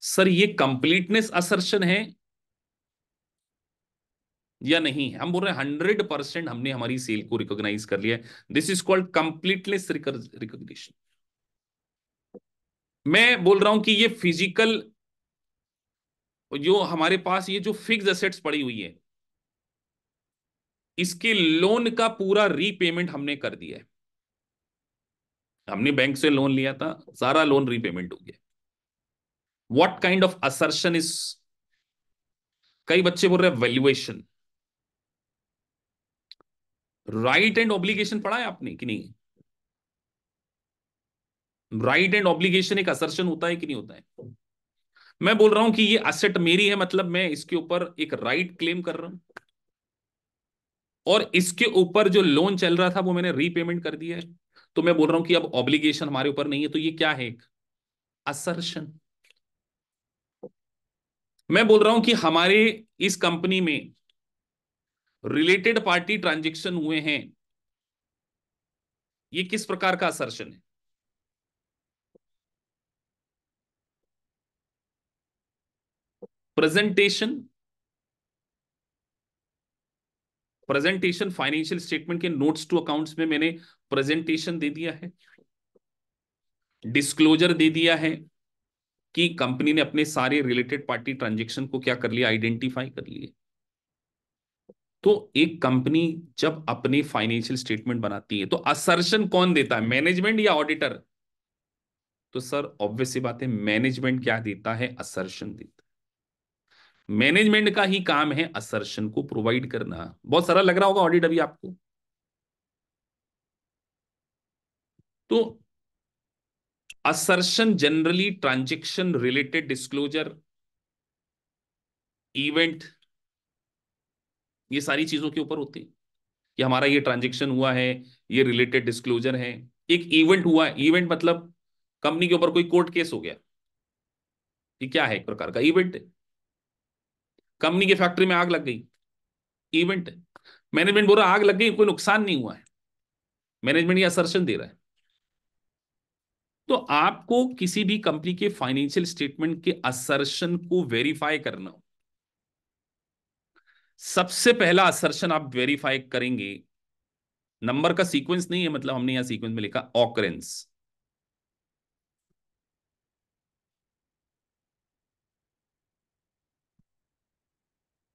सर ये कंप्लीटनेस असर्शन है या नहीं है हम बोल रहे हैं हंड्रेड परसेंट हमने हमारी सेल को रिकॉग्नाइज कर लिया this is called completeness recognition मैं बोल रहा हूं कि ये फिजिकल जो हमारे पास ये जो फिक्स असेट्स पड़ी हुई है इसके लोन का पूरा रीपेमेंट हमने कर दिया है हमने बैंक से लोन लिया था सारा लोन रीपेमेंट हो गया what kind of assertion is कई बच्चे बोल रहे हैं वैल्युएशन राइट एंड ऑब्लिगेशन पढ़ा है आपने कि नहीं राइट एंड ऑब्लिगेशन एक असर्शन होता है कि नहीं होता है मैं बोल रहा हूं कि ये असेट मेरी है मतलब मैं इसके ऊपर एक राइट right क्लेम कर रहा हूं और इसके ऊपर जो लोन चल रहा था वो मैंने रीपेमेंट कर दिया है तो मैं बोल रहा हूं कि अब ऑब्लिगेशन हमारे ऊपर नहीं है तो ये क्या है एक असर्शन मैं बोल रहा हूं कि हमारे इस कंपनी में रिलेटेड पार्टी ट्रांजेक्शन हुए हैं ये किस प्रकार का असर्शन है प्रेजेंटेशन प्रेजेंटेशन फाइनेंशियल स्टेटमेंट के नोट्स टू अकाउंट्स में मैंने प्रेजेंटेशन दे दिया है डिस्क्लोजर दे दिया है कि कंपनी ने अपने सारे रिलेटेड पार्टी ट्रांजेक्शन को क्या कर लिया आइडेंटिफाई कर लिए तो एक कंपनी जब अपने फाइनेंशियल स्टेटमेंट बनाती है तो असर्शन कौन देता है मैनेजमेंट या ऑडिटर तो सर ऑब्वियस सी बात है मैनेजमेंट क्या देता है असर्शन देता है मैनेजमेंट का ही काम है असर्शन को प्रोवाइड करना बहुत सरल लग रहा होगा ऑडिट अभी आपको तो assertion generally transaction related disclosure event ये सारी चीजों के ऊपर होती कि हमारा ये ट्रांजेक्शन हुआ है ये रिलेटेड डिस्क्लोजर है एक इवेंट हुआ है इवेंट मतलब कंपनी के ऊपर कोई कोर्ट केस हो गया ये क्या है एक प्रकार का इवेंट कंपनी के फैक्ट्री में आग लग गई इवेंट मैनेजमेंट बोल रहा आग लग गई कोई नुकसान नहीं हुआ है मैनेजमेंट ये असर्शन दे रहा है तो आपको किसी भी कंपनी के फाइनेंशियल स्टेटमेंट के असर्शन को वेरीफाई करना सबसे पहला असर्शन आप वेरीफाई करेंगे नंबर का सीक्वेंस नहीं है मतलब हमने यहां सीक्वेंस में लिखा ऑकरेंस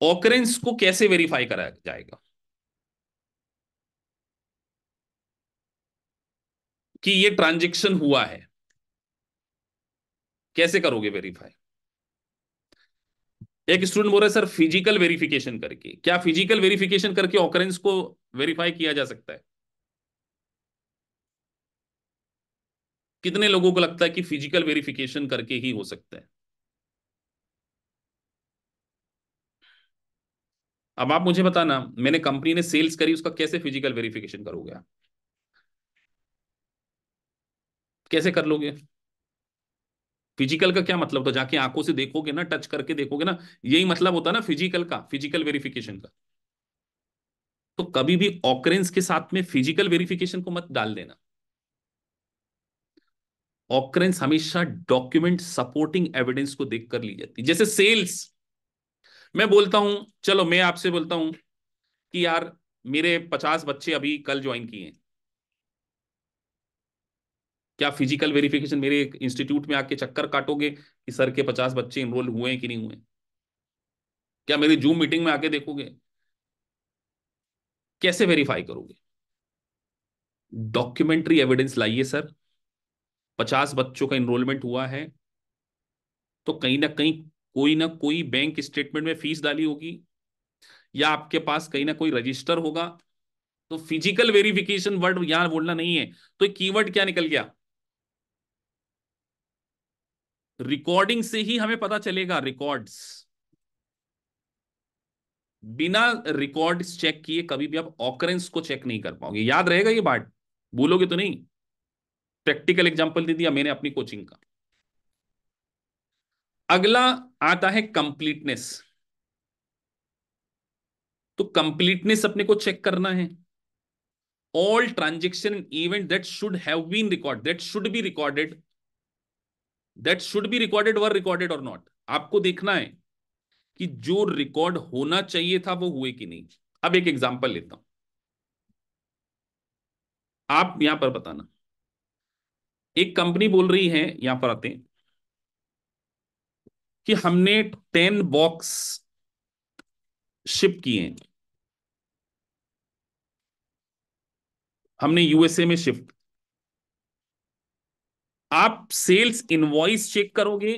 ऑकरेंस को कैसे वेरीफाई करा जाएगा कि ये ट्रांजेक्शन हुआ है कैसे करोगे वेरीफाई एक स्टूडेंट बोल रहे सर फिजिकल वेरिफिकेशन करके क्या फिजिकल वेरिफिकेशन करके ऑकरेंस को वेरीफाई किया जा सकता है कितने लोगों को लगता है कि फिजिकल वेरिफिकेशन करके ही हो सकता है अब आप मुझे बताना मैंने कंपनी ने सेल्स करी उसका कैसे फिजिकल वेरिफिकेशन करोगे आप कैसे कर लोगे फिजिकल का क्या मतलब तो जाके आंखों से देखोगे ना टच करके देखोगे ना यही मतलब होता है ना फिजिकल का फिजिकल वेरिफिकेशन का तो कभी भी ऑक्रेंस के साथ में फिजिकल वेरिफिकेशन को मत डाल देना ऑक्रेंस हमेशा डॉक्यूमेंट सपोर्टिंग एविडेंस को देख कर ली जाती है जैसे सेल्स मैं बोलता हूं चलो मैं आपसे बोलता हूं कि यार मेरे पचास बच्चे अभी कल ज्वाइन किए हैं क्या फिजिकल वेरिफिकेशन मेरे इंस्टीट्यूट में आके चक्कर काटोगे कि सर के पचास बच्चे इनरोल हुए कि नहीं हुए क्या मेरी जूम मीटिंग में आके देखोगे कैसे वेरीफाई करोगे डॉक्यूमेंट्री एविडेंस लाइए सर पचास बच्चों का इनरोलमेंट हुआ है तो कहीं ना कहीं कोई ना कोई बैंक स्टेटमेंट में फीस डाली होगी या आपके पास कहीं ना कोई रजिस्टर होगा तो फिजिकल वेरिफिकेशन वर्ड यहां बोलना नहीं है तो कीवर्ड क्या निकल गया रिकॉर्डिंग से ही हमें पता चलेगा रिकॉर्ड्स बिना रिकॉर्ड चेक किए कभी भी आप ऑकरेंस को चेक नहीं कर पाओगे याद रहेगा ये बात भूलोगे तो नहीं प्रैक्टिकल एग्जाम्पल दे दिया मैंने अपनी कोचिंग का अगला आता है कंप्लीटनेस तो कंप्लीटनेस अपने को चेक करना है all transaction event that should have been record that should be recorded that should be recorded were recorded और नॉट आपको देखना है कि जो रिकॉर्ड होना चाहिए था वो हुए कि नहीं अब एक एग्जाम्पल लेता हूं आप यहां पर बताना एक कंपनी बोल रही है यहां पर आते हैं कि हमने टेन बॉक्स शिप किए हैं हमने यूएसए में शिफ्ट आप सेल्स इनवॉइस चेक करोगे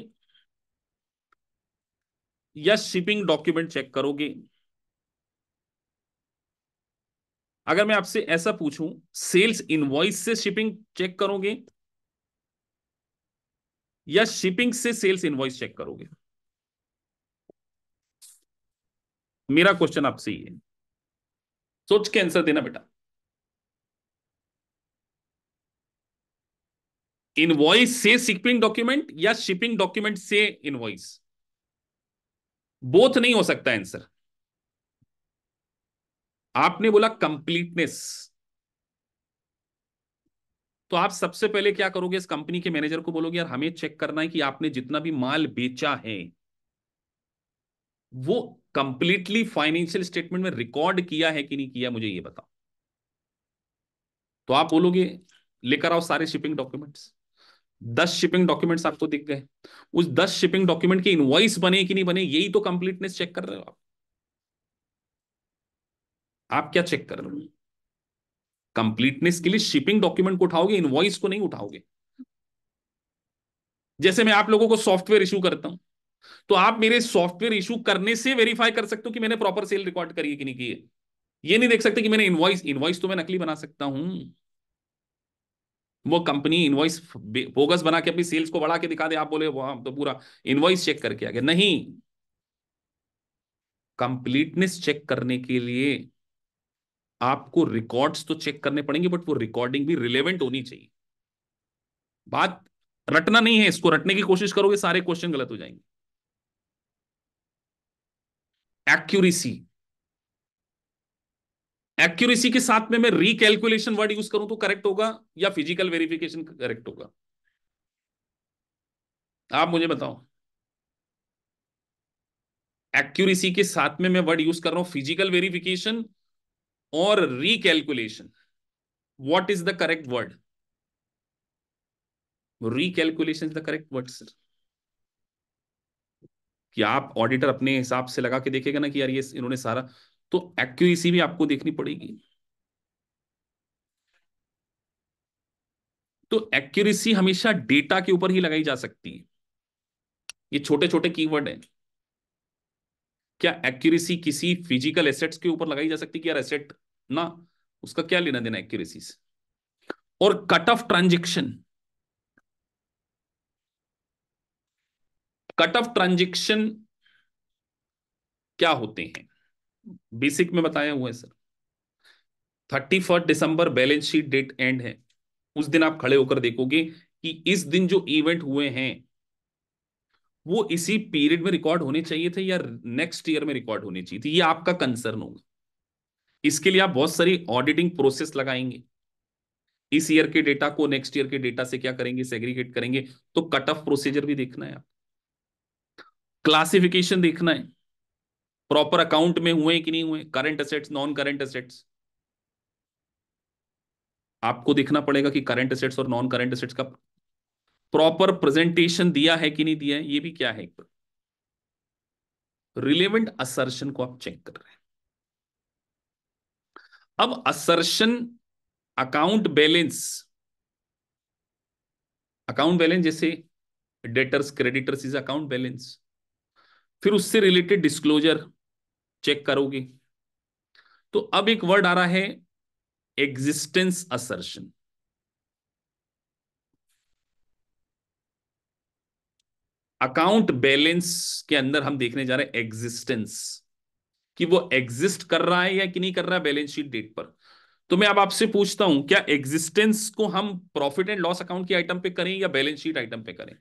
या शिपिंग डॉक्यूमेंट चेक करोगे अगर मैं आपसे ऐसा पूछूं सेल्स इनवॉइस से शिपिंग चेक करोगे या शिपिंग से सेल्स इनवॉइस चेक करोगे मेरा क्वेश्चन आपसे ये सोच के आंसर देना बेटा इनवॉइस से शिपिंग डॉक्यूमेंट या शिपिंग डॉक्यूमेंट से इनवॉइस बोथ नहीं हो सकता आंसर आपने बोला कंप्लीटनेस तो आप सबसे पहले क्या करोगे इस कंपनी के मैनेजर को बोलोगे यार हमें चेक करना है कि आपने जितना भी माल बेचा है वो कंप्लीटली फाइनेंशियल स्टेटमेंट में रिकॉर्ड किया है कि नहीं किया मुझे ये बताओ तो आप बोलोगे लेकर आओ सारे शिपिंग डॉक्यूमेंट्स दस शिपिंग डॉक्यूमेंट्स आपको दिख गए उस दस शिपिंग डॉक्यूमेंट के इनवॉइस बने कि नहीं बने यही तो कंप्लीटनेस चेक कर रहे हो आप आप क्या चेक कर रहे हो कंप्लीटनेस के लिए शिपिंग डॉक्यूमेंट को उठाओगे इनवॉइस को नहीं उठाओगे जैसे मैं आप लोगों को सॉफ्टवेयर इशू करता हूं तो आप मेरे सॉफ्टवेयर इशू करने से वेरीफाई कर सकते हो कि मैंने प्रॉपर सेल रिकॉर्ड करी है कि नहीं की है ये नहीं देख सकते कि मैंने इनवॉइस इनवॉइस तो मैं नकली बना सकता हूं वो कंपनी इनवॉइस बोगस बना के अपनी सेल्स को बढ़ा के दिखा दे आप बोले वहां तो पूरा इनवॉइस चेक करके आ गया नहीं कंप्लीटनेस चेक करने के लिए आपको रिकॉर्ड्स तो चेक करने पड़ेंगे बट वो रिकॉर्डिंग भी रिलेवेंट होनी चाहिए बात रटना नहीं है इसको रटने की कोशिश करोगे सारे क्वेश्चन गलत हो जाएंगे एक्यूरेसी एक्यूरेसी के साथ में मैं रिकैलकुलेशन वर्ड यूज करूं तो करेक्ट होगा या फिजिकल वेरिफिकेशन करेक्ट होगा आप मुझे बताओ एक्यूरेसी के साथ में मैं वर्ड यूज कर रहा हूं फिजिकल वेरिफिकेशन और recalculation what is the correct word recalculation is the correct word sir कि आप ऑडिटर अपने हिसाब से लगा के देखेगा ना कि यार ये इन्होंने सारा तो एक्यूरेसी भी आपको देखनी पड़ेगी तो एक्यूरेसी हमेशा डेटा के ऊपर ही लगाई जा सकती है ये छोटे छोटे कीवर्ड हैं क्या एक्यूरेसी किसी फिजिकल एसेट्स के ऊपर लगाई जा सकती है कि यार एसेट ना उसका क्या लेना देना एक्यूरेसी से और cut off transaction cut off transaction क्या होते हैं बेसिक में बताया हुआ है sir thirty first December balance sheet date end है उस दिन आप खड़े होकर देखोगे कि इस दिन जो इवेंट हुए हैं वो इसी पीरियड में रिकॉर्ड होने चाहिए थे या नेक्स्ट ईयर में रिकॉर्ड होने चाहिए थे ये आपका कंसर्न होगा इसके लिए आप बहुत सारी ऑडिटिंग प्रोसेस लगाएंगे इस ईयर के डेटा को नेक्स्ट ईयर के डेटा से क्या करेंगे सेग्रीगेट करेंगे तो कट ऑफ प्रोसीजर भी देखना है आप क्लासिफिकेशन देखना है प्रॉपर अकाउंट में हुए कि नहीं हुए current assets non current assets आपको देखना पड़ेगा कि करंट असेट्स और नॉन करंट असेट्स का प्रॉपर प्रेजेंटेशन दिया है कि नहीं दिया है ये भी क्या है रिलेवेंट असर्शन को आप चेक कर रहे हैं अब assertion account balance account balance जैसे debtors creditors is account balance फिर उससे रिलेटेड डिस्क्लोजर चेक करोगे तो अब एक वर्ड आ रहा है एग्जिस्टेंस असर्शन अकाउंट बैलेंस के अंदर हम देखने जा रहे हैं एग्जिस्टेंस कि वो एग्जिस्ट कर रहा है या कि नहीं कर रहा है बैलेंस शीट डेट पर तो मैं अब आपसे पूछता हूं क्या एग्जिस्टेंस को हम प्रॉफिट एंड लॉस अकाउंट के आइटम पे करें या बैलेंस शीट आइटम पे करें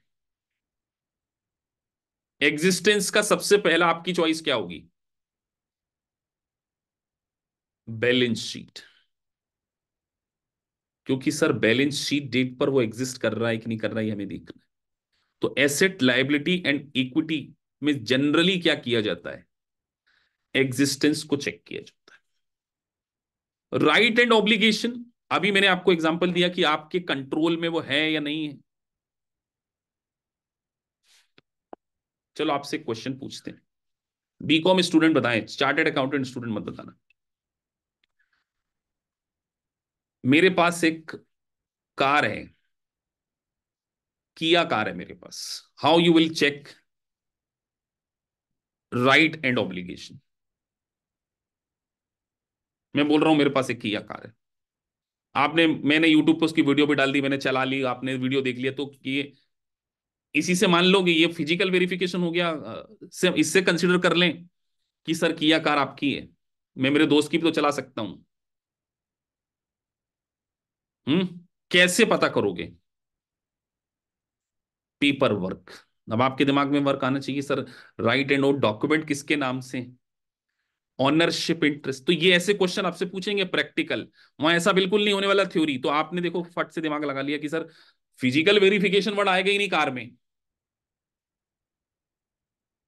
एग्जिस्टेंस का सबसे पहला आपकी चॉइस क्या होगी बैलेंस शीट क्योंकि सर बैलेंस शीट डेट पर वो एग्जिस्ट कर रहा है कि नहीं कर रहा है हमें देखना है तो एसेट लाइबिलिटी एंड इक्विटी में जनरली क्या किया जाता है एग्जिस्टेंस को चेक किया जाता है राइट एंड ऑब्लिगेशन अभी मैंने आपको एग्जांपल दिया कि आपके कंट्रोल में वो है या नहीं है चलो आपसे क्वेश्चन पूछते हैं बीकॉम स्टूडेंट बताएं चार्टेड अकाउंटेंट स्टूडेंट मत बताना मेरे पास एक कार है किया कार है मेरे पास how you will check right and obligation मैं बोल रहा हूं मेरे पास एक किया कार है आपने मैंने यूट्यूब पर उसकी वीडियो भी डाल दी मैंने चला ली आपने वीडियो देख लिया तो ये इसी से मान लो कि ये फिजिकल वेरिफिकेशन हो गया इससे कंसिडर कर लें कि सर किया कार आपकी है मैं मेरे दोस्त की भी तो चला सकता हूं हम्म कैसे पता करोगे पेपर वर्क अब आपके दिमाग में वर्क आना चाहिए sir right and note document किसके नाम से ऑनरशिप इंटरेस्ट तो ये ऐसे क्वेश्चन आपसे पूछेंगे प्रैक्टिकल वहां ऐसा बिल्कुल नहीं होने वाला थ्योरी तो आपने देखो फट से दिमाग लगा लिया कि सर फिजिकल वेरिफिकेशन वर्ड आएगा ही नहीं कार में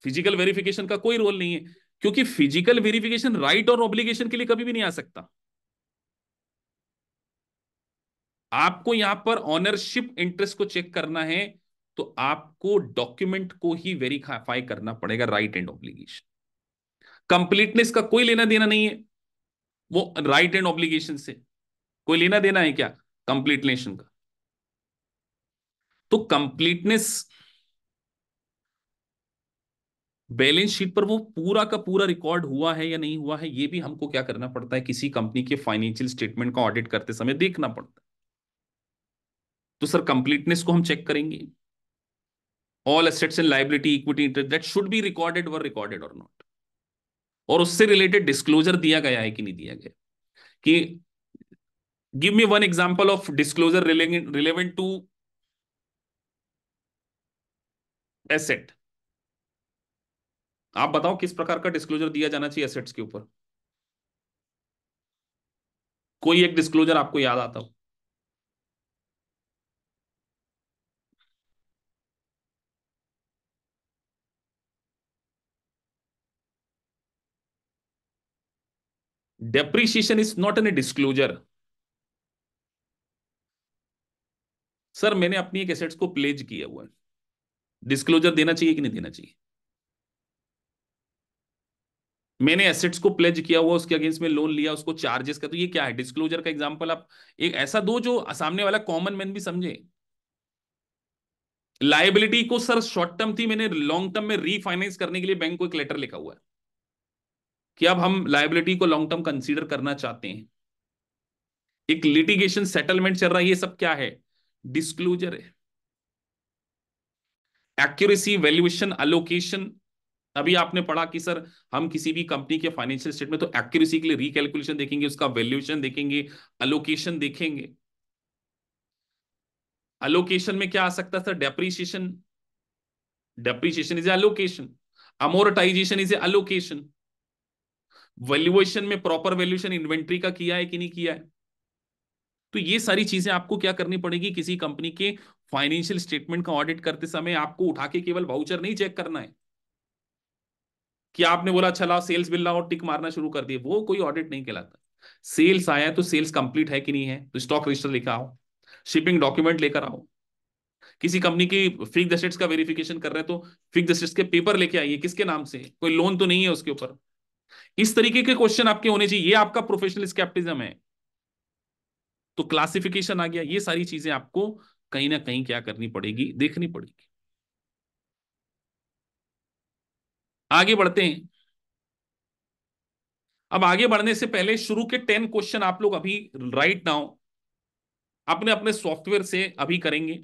फिजिकल वेरिफिकेशन का कोई रोल नहीं है क्योंकि फिजिकल वेरिफिकेशन राइट और ऑब्लिगेशन के लिए कभी भी नहीं आ सकता आपको यहां पर ऑनरशिप इंटरेस्ट को चेक करना है तो आपको डॉक्यूमेंट को ही वेरीफाई करना पड़ेगा राइट एंड ऑब्लिगेशन कंप्लीटनेस का कोई लेना देना नहीं है वो राइट एंड ऑब्लिगेशन से कोई लेना देना है क्या कंप्लीटनेशन का तो कंप्लीटनेस बैलेंस शीट पर वो पूरा का पूरा रिकॉर्ड हुआ है या नहीं हुआ है ये भी हमको क्या करना पड़ता है किसी कंपनी के फाइनेंशियल स्टेटमेंट का ऑडिट करते समय देखना पड़ता है तो सर कंप्लीटनेस को हम चेक करेंगे all assets and liability equity interest that should be recorded were recorded और नॉट और उससे रिलेटेड डिस्क्लोजर दिया गया है कि नहीं दिया गया कि give me one example of disclosure relevant to asset आप बताओ किस प्रकार का डिस्क्लोजर दिया जाना चाहिए एसेट्स के ऊपर कोई एक डिस्क्लोजर आपको याद आता हो is not an a disclosure sir मैंने अपनी एक एसेट्स को प्लेज किया हुआ है डिस्क्लोजर देना चाहिए कि नहीं देना चाहिए मैंने एसेट्स को प्लेज किया हुआ उसके अगेंस्ट में लोन लिया उसको चार्जेस का तो ये क्या है डिस्क्लोजर का एग्जांपल आप एक ऐसा दो जो सामने वाला कॉमन मैन भी समझे लाइबिलिटी को सर शॉर्ट टर्म थी मैंने लॉन्ग टर्म में रीफाइनेंस करने के लिए बैंक को एक लेटर लिखा हुआ है कि अब हम लाइबिलिटी को लॉन्ग टर्म कंसीडर करना चाहते हैं एक लिटिगेशन सेटलमेंट चल रहा है ये सब क्या है डिस्क्लोजर है एक्यूरेसी वैल्यूएशन अलोकेशन अभी आपने पढ़ा कि सर हम किसी भी कंपनी के फाइनेंशियल स्टेट में तो एक्यूरेसी के लिए रिकैलकुलेशन देखेंगे उसका वैल्यूएशन देखेंगे अलोकेशन देखेंगे अलोकेशन में क्या आ सकता है sir depreciation depreciation is allocation amortization is allocation valuation में प्रॉपर वैल्यूएशन इन्वेंट्री का किया है कि नहीं किया है तो ये सारी चीजें आपको क्या करनी पड़ेगी किसी कंपनी के फाइनेंशियल स्टेटमेंट का ऑडिट करते समय आपको उठा के केवल वाउचर नहीं चेक करना है कि आपने बोला चला अच्छा, सेल्स बिल लाओ टिक मारना शुरू कर दिए वो कोई ऑडिट नहीं कहलाता सेल्स आया तो सेल्स कंप्लीट है कि नहीं है तो स्टॉक रजिस्टर लेकर आओ शिपिंग डॉक्यूमेंट लेकर आओ किसी कंपनी की फिक्स एसेट्स का वेरिफिकेशन कर रहे हैं तो फिक्स एसेट्स के पेपर लेके आइए किसके नाम से कोई लोन तो नहीं है उसके ऊपर इस तरीके के क्वेश्चन आपके होने चाहिए ये आपका प्रोफेशनल स्केप्टिज्म है तो क्लासिफिकेशन आ गया ये सारी चीजें आपको कहीं ना कहीं क्या करनी पड़ेगी देखनी पड़ेगी आगे बढ़ते हैं अब आगे बढ़ने से पहले शुरू के टेन क्वेश्चन आप लोग अभी राइट नाउ अपने अपने सॉफ्टवेयर से अभी करेंगे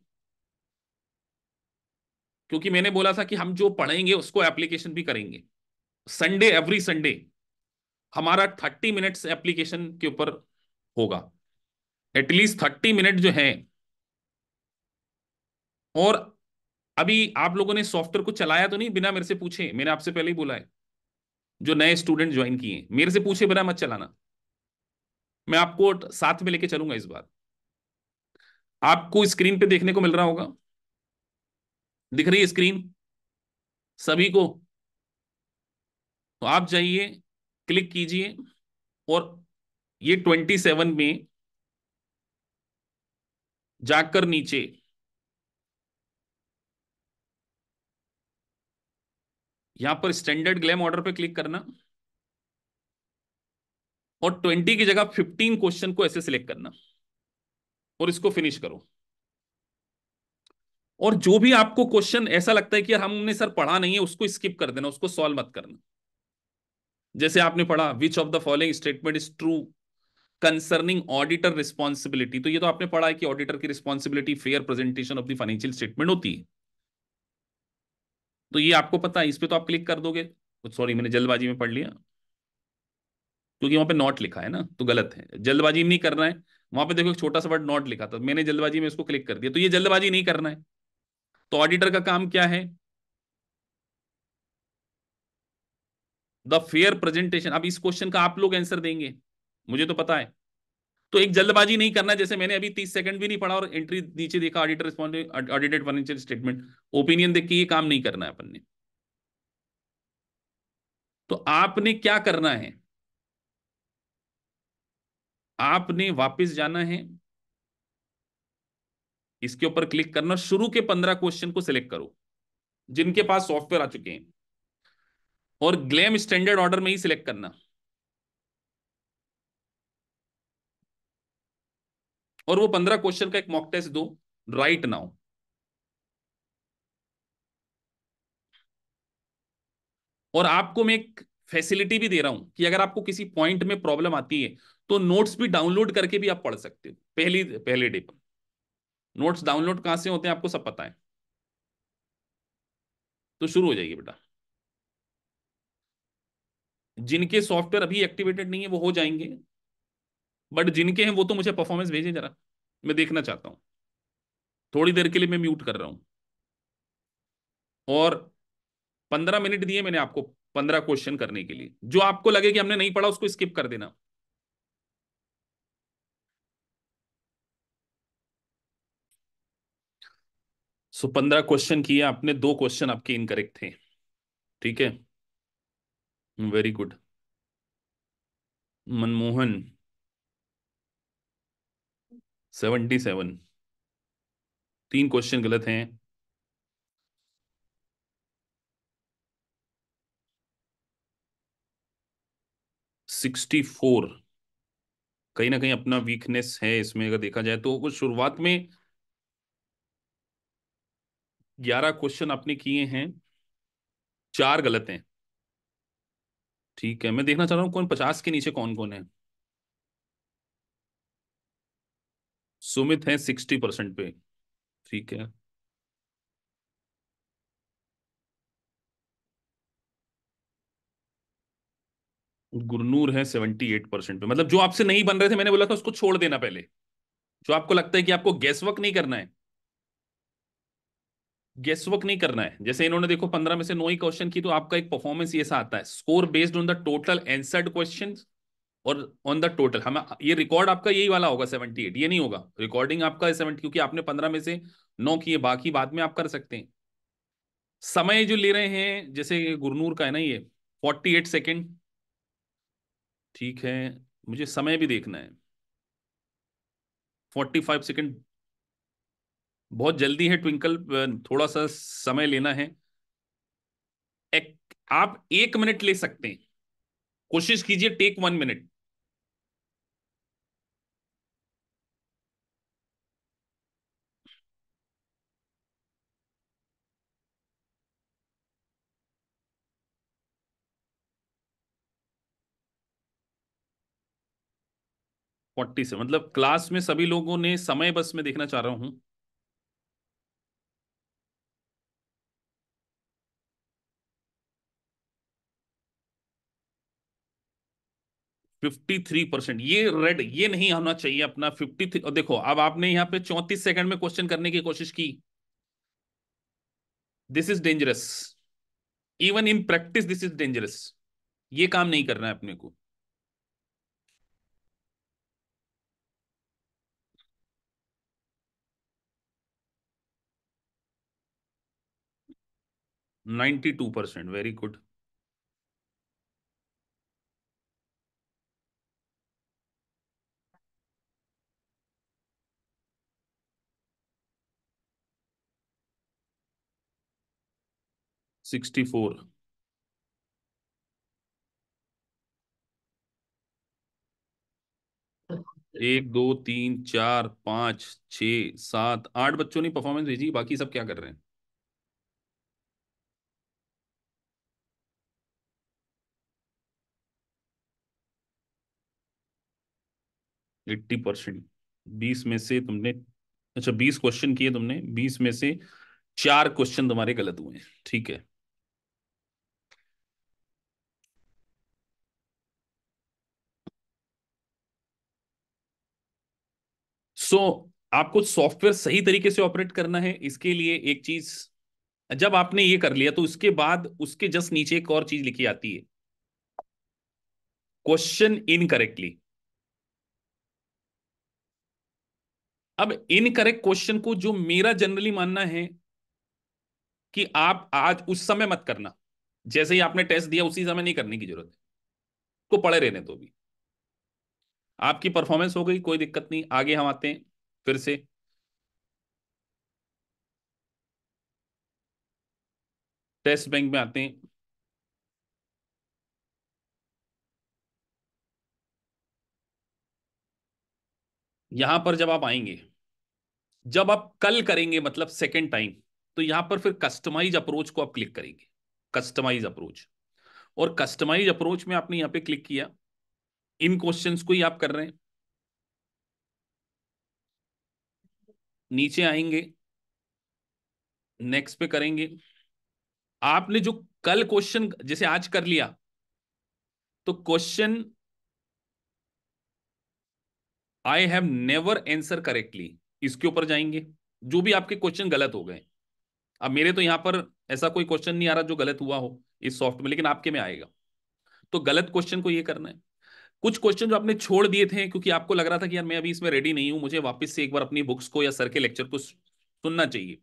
क्योंकि मैंने बोला था कि हम जो पढ़ेंगे उसको एप्लीकेशन भी करेंगे संडे एवरी संडे हमारा थर्टी मिनट्स एप्लीकेशन के ऊपर होगा एटलीस्ट थर्टी मिनट जो है और अभी आप लोगों ने सॉफ्टवेयर को चलाया तो नहीं बिना मेरे से पूछे मैंने आपसे पहले ही बोला है जो नए स्टूडेंट ज्वाइन किए मेरे से पूछे बिना मत चलाना मैं आपको साथ में लेके चलूंगा इस बार आपको स्क्रीन पे देखने को मिल रहा होगा दिख रही है स्क्रीन सभी को तो आप जाइए क्लिक कीजिए और ये ट्वेंटी सेवन में जाकर नीचे यहां पर स्टैंडर्ड ग्लैम ऑर्डर पे क्लिक करना और 20 की जगह 15 क्वेश्चन को ऐसे सिलेक्ट करना और इसको फिनिश करो और जो भी आपको क्वेश्चन ऐसा लगता है कि यार हमने सर पढ़ा नहीं है उसको स्किप कर देना उसको सॉल्व मत करना जैसे आपने पढ़ा which of the following statement is true concerning auditor responsibility तो ये तो आपने पढ़ा है कि ऑडिटर की responsibility fair presentation of the financial statement होती है तो ये आपको पता है इस पर तो आप क्लिक कर दोगे सॉरी मैंने जल्दबाजी में पढ़ लिया क्योंकि वहां पे नॉट लिखा है ना तो गलत है जल्दबाजी नहीं करना है वहां पे देखो एक छोटा सा वर्ड नॉट लिखा था मैंने जल्दबाजी में इसको क्लिक कर दिया तो ये जल्दबाजी नहीं करना है तो ऑडिटर का काम क्या है द फेयर प्रेजेंटेशन अब इस क्वेश्चन का आप लोग आंसर देंगे मुझे तो पता है तो एक जल्दबाजी नहीं करना जैसे मैंने अभी तीस सेकंड भी नहीं पढ़ा और एंट्री नीचे देखा auditor response audited financial statement opinion देख के ये काम नहीं करना है अपन ने तो आपने क्या करना है आपने वापस जाना है इसके ऊपर क्लिक करना शुरू के पंद्रह क्वेश्चन को सिलेक्ट करो जिनके पास सॉफ्टवेयर आ चुके हैं और ग्लेम स्टैंडर्ड ऑर्डर में ही सिलेक्ट करना और वो पंद्रह क्वेश्चन का एक मॉक टेस्ट दो राइट नाउ और आपको मैं एक फैसिलिटी भी दे रहा हूं कि अगर आपको किसी पॉइंट में प्रॉब्लम आती है तो नोट्स भी डाउनलोड करके भी आप पढ़ सकते हो पहली पहले डे पर नोट्स डाउनलोड कहां से होते हैं आपको सब पता है तो शुरू हो जाएगी बेटा जिनके सॉफ्टवेयर अभी एक्टिवेटेड नहीं है वो हो जाएंगे बट जिनके हैं वो तो मुझे परफॉर्मेंस भेजे जरा मैं देखना चाहता हूं थोड़ी देर के लिए मैं म्यूट कर रहा हूं और पंद्रह मिनट दिए मैंने आपको पंद्रह क्वेश्चन करने के लिए जो आपको लगे कि हमने नहीं पढ़ा उसको स्किप कर देना सो पंद्रह क्वेश्चन किए आपने दो क्वेश्चन आपके इनकरेक्ट थे ठीक है very good Manmohan seventy seven तीन क्वेश्चन गलत हैं सिक्सटी फोर कहीं ना कहीं अपना वीकनेस है इसमें अगर देखा जाए तो वो शुरुआत में ग्यारह क्वेश्चन आपने किए हैं चार गलत हैं ठीक है मैं देखना चाह रहा हूँ कौन पचास के नीचे कौन कौन है सुमित है सिक्सटी परसेंट पे ठीक है गुरनूर है सेवेंटी एट परसेंट पे मतलब जो आपसे नहीं बन रहे थे मैंने बोला था उसको छोड़ देना पहले जो आपको लगता है कि आपको गैस वर्क नहीं करना है गेस वर्क नहीं करना है जैसे इन्होंने देखो पंद्रह में से नौ ही क्वेश्चन की तो आपका एक परफॉर्मेंस ये आता है score based on the total answered question और ऑन द टोटल हम ये रिकॉर्ड आपका यही वाला होगा सेवेंटी एट ये नहीं होगा रिकॉर्डिंग आपका सेवेंटी क्योंकि आपने पंद्रह में से नौ किए बाकी बाद में आप कर सकते हैं समय जो ले रहे हैं जैसे गुरनूर का है ना ये फोर्टी एट सेकेंड ठीक है मुझे समय भी देखना है फोर्टी फाइव सेकेंड बहुत जल्दी है ट्विंकल थोड़ा सा समय लेना है एक, आप एक मिनट ले सकते हैं कोशिश कीजिए टेक वन मिनट फोर्टी से मतलब क्लास में सभी लोगों ने समय बस में देखना चाह रहा हूं 53 परसेंट ये रेड ये नहीं होना चाहिए अपना 53 और देखो अब आपने यहां पे 34 सेकंड में क्वेश्चन करने की कोशिश की this is dangerous even in practice this is dangerous ये काम नहीं करना है अपने को ninety two percent very good sixty four एक दो तीन चार पांच छ सात आठ बच्चों ने परफॉर्मेंस भेजी बाकी सब क्या कर रहे हैं एट्टी परसेंट बीस में से तुमने अच्छा बीस क्वेश्चन किए तुमने बीस में से चार क्वेश्चन तुम्हारे गलत हुए हैं ठीक है सो so, आपको सॉफ्टवेयर सही तरीके से ऑपरेट करना है इसके लिए एक चीज जब आपने ये कर लिया तो उसके बाद उसके जस्ट नीचे एक और चीज लिखी आती है क्वेश्चन इनकरेक्टली अब इनकरेक्ट क्वेश्चन को जो मेरा जनरली मानना है कि आप आज उस समय मत करना जैसे ही आपने टेस्ट दिया उसी समय नहीं करने की जरूरत है तो पढ़े रहने तो भी आपकी परफॉर्मेंस हो गई कोई दिक्कत नहीं आगे हम आते हैं फिर से टेस्ट बैंक में आते हैं यहां पर जब आप आएंगे जब आप कल करेंगे मतलब सेकेंड टाइम तो यहां पर फिर कस्टमाइज अप्रोच को आप क्लिक करेंगे कस्टमाइज अप्रोच और कस्टमाइज अप्रोच में आपने यहां पे क्लिक किया इन क्वेश्चन को ही आप कर रहे हैं नीचे आएंगे नेक्स्ट पे करेंगे आपने जो कल क्वेश्चन जैसे आज कर लिया तो question I have never answer correctly इसके ऊपर जाएंगे जो भी आपके क्वेश्चन गलत हो गए अब मेरे तो यहां पर ऐसा कोई क्वेश्चन नहीं आ रहा जो गलत हुआ हो इस सॉफ्ट में लेकिन आपके में आएगा तो गलत क्वेश्चन को ये करना है कुछ क्वेश्चन जो आपने छोड़ दिए थे क्योंकि आपको लग रहा था कि यार मैं अभी इसमें रेडी नहीं हूं मुझे वापस से एक बार अपनी बुक्स को या सर के लेक्चर को सुनना चाहिए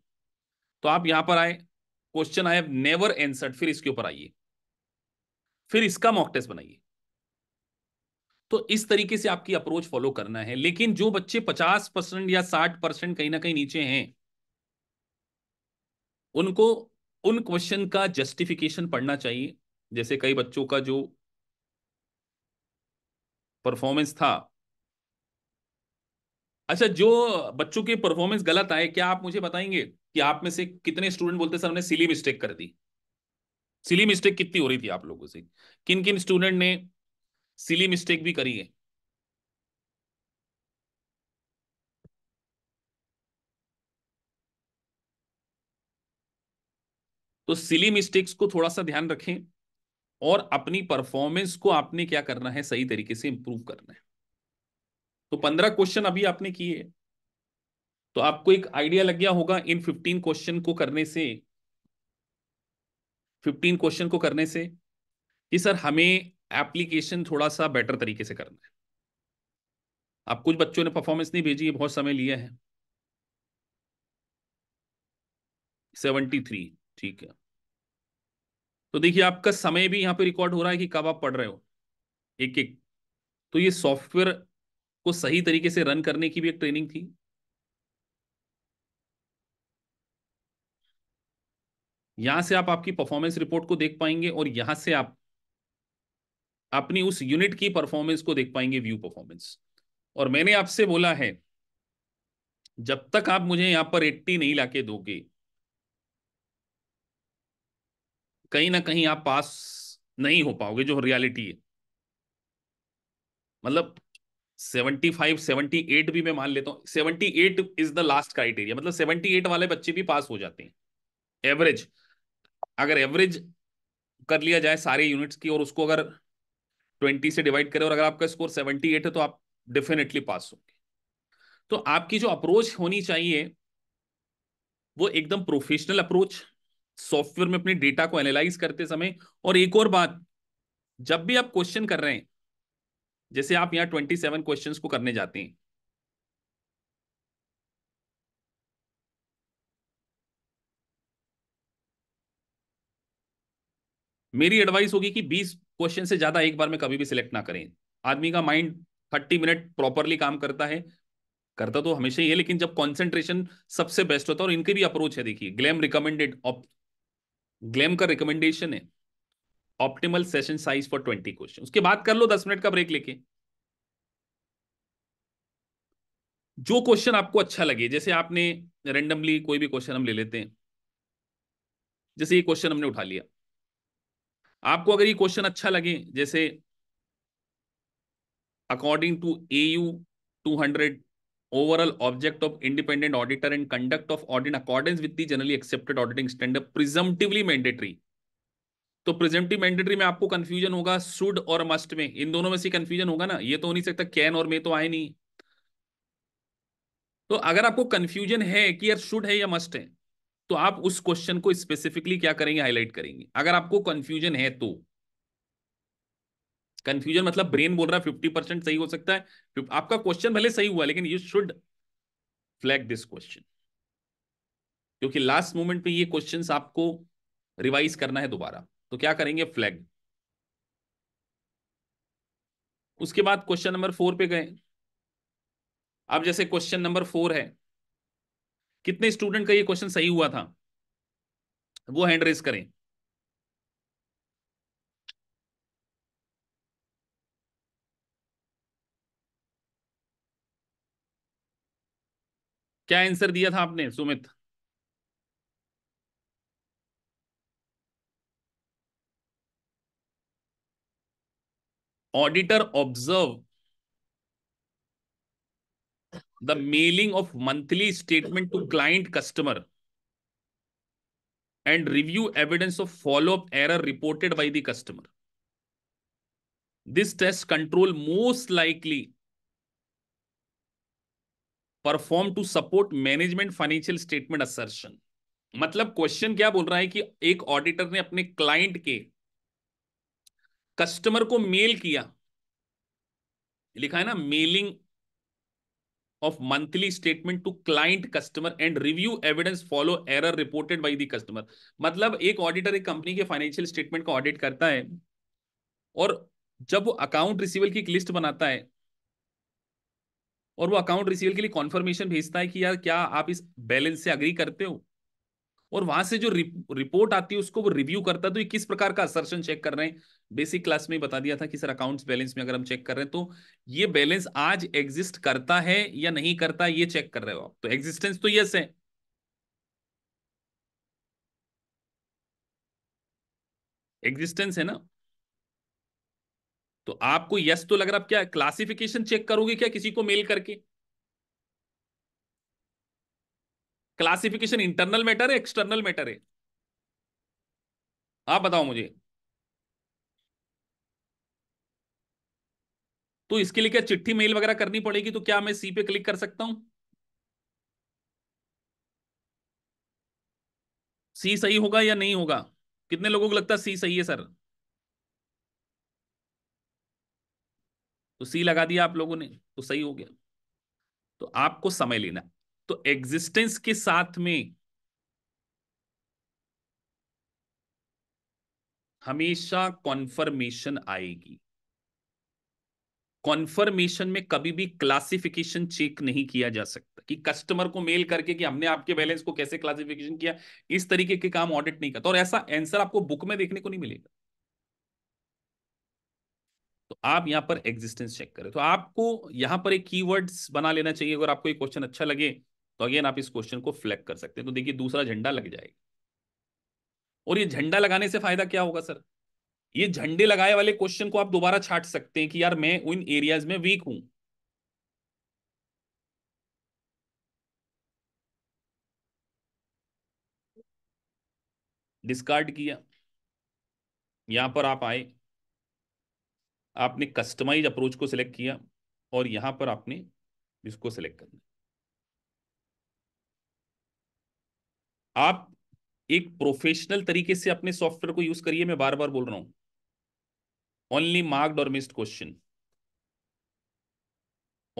तो आप यहां पर आए question I have never answered फिर इसके ऊपर आइए फिर इसका मॉक टेस्ट बनाइए तो इस तरीके से आपकी अप्रोच फॉलो करना है लेकिन जो बच्चे पचास परसेंट या साठ परसेंट कहीं ना कहीं नीचे हैं उनको उन क्वेश्चन का जस्टिफिकेशन पढ़ना चाहिए जैसे कई बच्चों का जो परफॉर्मेंस था अच्छा जो बच्चों के परफॉर्मेंस गलत आए क्या आप मुझे बताएंगे कि आप में से कितने स्टूडेंट बोलते सर हमने सिली मिस्टेक कर दी सिली मिस्टेक कितनी हो रही थी आप लोगों से किन किन स्टूडेंट ने सिली मिस्टेक भी करी है तो सिली मिस्टेक्स को थोड़ा सा ध्यान रखें और अपनी परफॉर्मेंस को आपने क्या करना है सही तरीके से इंप्रूव करना है तो पंद्रह क्वेश्चन अभी आपने किए तो आपको एक आइडिया लग गया होगा इन फिफ्टीन क्वेश्चन को करने से फिफ्टीन क्वेश्चन को करने से कि सर हमें एप्लीकेशन थोड़ा सा बेटर तरीके से करना है आप कुछ बच्चों ने परफॉर्मेंस नहीं भेजी बहुत समय लिया है सेवेंटी थ्री ठीक है तो देखिए आपका समय भी यहाँ पे रिकॉर्ड हो रहा है कि कब आप पढ़ रहे हो एक एक तो ये सॉफ्टवेयर को सही तरीके से रन करने की भी एक ट्रेनिंग थी यहां से आप आपकी परफॉर्मेंस रिपोर्ट को देख पाएंगे और यहां से आप अपनी उस यूनिट की परफॉर्मेंस को देख पाएंगे व्यू परफॉर्मेंस और मैंने आपसे बोला है जब तक आप मुझे यहां पर एट्टी नहीं लाके दोगे कहीं ना कहीं आप पास नहीं हो पाओगे जो रियलिटी है मतलब सेवेंटी फाइव सेवेंटी एट भी मैं मान लेता हूं seventy eight is the last criteria मतलब सेवेंटी एट वाले बच्चे भी पास हो जाते हैं एवरेज अगर एवरेज कर लिया जाए सारे यूनिट्स की और उसको अगर ट्वेंटी से डिवाइड करें और अगर आपका स्कोर सेवेंटी एट है तो आप डेफिनेटली पास होंगे तो आपकी जो अप्रोच होनी चाहिए वो एकदम प्रोफेशनल अप्रोच सॉफ्टवेयर में अपने डेटा को एनालाइज करते समय और एक और बात जब भी आप क्वेश्चन कर रहे हैं जैसे आप यहां ट्वेंटी सेवन क्वेश्चन को करने जाते हैं मेरी एडवाइस होगी कि बीस क्वेश्चन से ज्यादा एक बार में कभी भी सिलेक्ट ना करें आदमी का माइंड थर्टी मिनट प्रॉपरली काम करता है करता तो हमेशा ही है लेकिन जब कॉन्सेंट्रेशन सबसे बेस्ट होता है और इनके भी अप्रोच है देखिए ग्लैम रिकमेंडेड ग्लेम का रिकमेंडेशन है optimal session size for twenty question उसके बाद कर लो दस मिनट का ब्रेक लेके जो क्वेश्चन आपको अच्छा लगे जैसे आपने रेंडमली कोई भी क्वेश्चन हम ले लेते हैं जैसे ये क्वेश्चन हमने उठा लिया आपको अगर ये क्वेश्चन अच्छा लगे जैसे according to A U two hundred overall object of independent auditor and conduct of audit in accordance with the generally accepted auditing standard presumptively mandatory तो प्रेजेंटिव मैंडेटरी में आपको कंफ्यूजन होगा सुड और मस्ट में इन दोनों में से कंफ्यूजन होगा ना ये तो हो नहीं सकता कैन और मे तो आए नहीं तो अगर आपको कंफ्यूजन है कि यार शुड है या मस्ट है तो आप उस क्वेश्चन को स्पेसिफिकली क्या करेंगे हाईलाइट करेंगे अगर आपको कंफ्यूजन है तो कंफ्यूजन मतलब ब्रेन बोल रहा है फिफ्टी परसेंट सही हो सकता है आपका क्वेश्चन भले सही हुआ लेकिन you should flag this question क्योंकि लास्ट मोमेंट पे ये क्वेश्चंस आपको रिवाइज करना है दोबारा तो क्या करेंगे फ्लैग उसके बाद क्वेश्चन नंबर फोर पे गए अब जैसे क्वेश्चन नंबर फोर है कितने स्टूडेंट का ये क्वेश्चन सही हुआ था वो हैंड रेस करें क्या आंसर दिया था आपने Sumit auditor observe the mailing of monthly statement to client customer and review evidence of follow up error reported by the customer this test control most likely perform to support management financial statement assertion मतलब question क्या बोल रहा है कि एक auditor ने अपने client के कस्टमर को मेल किया लिखा है ना mailing of monthly statement to client customer and review evidence follow error reported by the customer मतलब एक ऑडिटर एक कंपनी के फाइनेंशियल स्टेटमेंट का ऑडिट करता है और जब वो अकाउंट रिसीवल की एक लिस्ट बनाता है और वो अकाउंट रिसीवल के लिए कॉन्फर्मेशन भेजता है कि यार क्या आप इस बैलेंस से अग्री करते हो और वहां से जो रिपोर्ट आती है उसको वो रिव्यू करता है तो ये किस प्रकार का असर्शन चेक कर रहे हैं बेसिक क्लास में बता दिया था कि सर अकाउंट्स बैलेंस में अगर हम चेक कर रहे हैं तो ये बैलेंस आज एग्जिस्ट करता है या नहीं करता ये चेक कर रहे हो आप तो एग्जिस्टेंस तो यस है एग्जिस्टेंस है ना तो आपको यस तो लग रहा है आप क्या क्लासिफिकेशन चेक करोगे क्या किसी को मेल करके क्लासिफिकेशन इंटरनल मैटर है एक्सटर्नल मैटर है आप बताओ मुझे तो इसके लिए क्या चिट्ठी मेल वगैरह करनी पड़ेगी तो क्या मैं सी पे क्लिक कर सकता हूं सी सही होगा या नहीं होगा कितने लोगों को लगता है सी सही है सर तो सी लगा दिया आप लोगों ने तो सही हो गया तो आपको समय लेना तो एग्जिस्टेंस के साथ में हमेशा कॉन्फर्मेशन आएगी कॉन्फर्मेशन में कभी भी क्लासिफिकेशन चेक नहीं किया जा सकता कि कस्टमर को मेल करके कि हमने आपके बैलेंस को कैसे क्लासिफिकेशन किया इस तरीके के काम ऑडिट नहीं करता और ऐसा आंसर आपको बुक में देखने को नहीं मिलेगा आप यहाँ पर एग्जिस्टेंस चेक करें तो आपको यहाँ पर एक कीवर्ड्स बना लेना चाहिए अगर आपको ये क्वेश्चन अच्छा लगे तो अगेन आप इस क्वेश्चन को फ्लैग कर सकते हैं तो देखिए दूसरा झंडा लग जाएगा और ये झंडा लगाने से फायदा क्या होगा सर ये झंडे लगाए वाले क्वेश्चन को आप दोबारा छाट सकते हैं कि यार मैं उन एरियाज में वीक हूं डिस्कार्ड किया यहां पर आप आए आपने कस्टमाइज अप्रोच को सिलेक्ट किया और यहां पर आपने इसको सिलेक्ट करना आप एक प्रोफेशनल तरीके से अपने सॉफ्टवेयर को यूज करिए मैं बार बार बोल रहा हूं ओनली मार्क्ड और missed question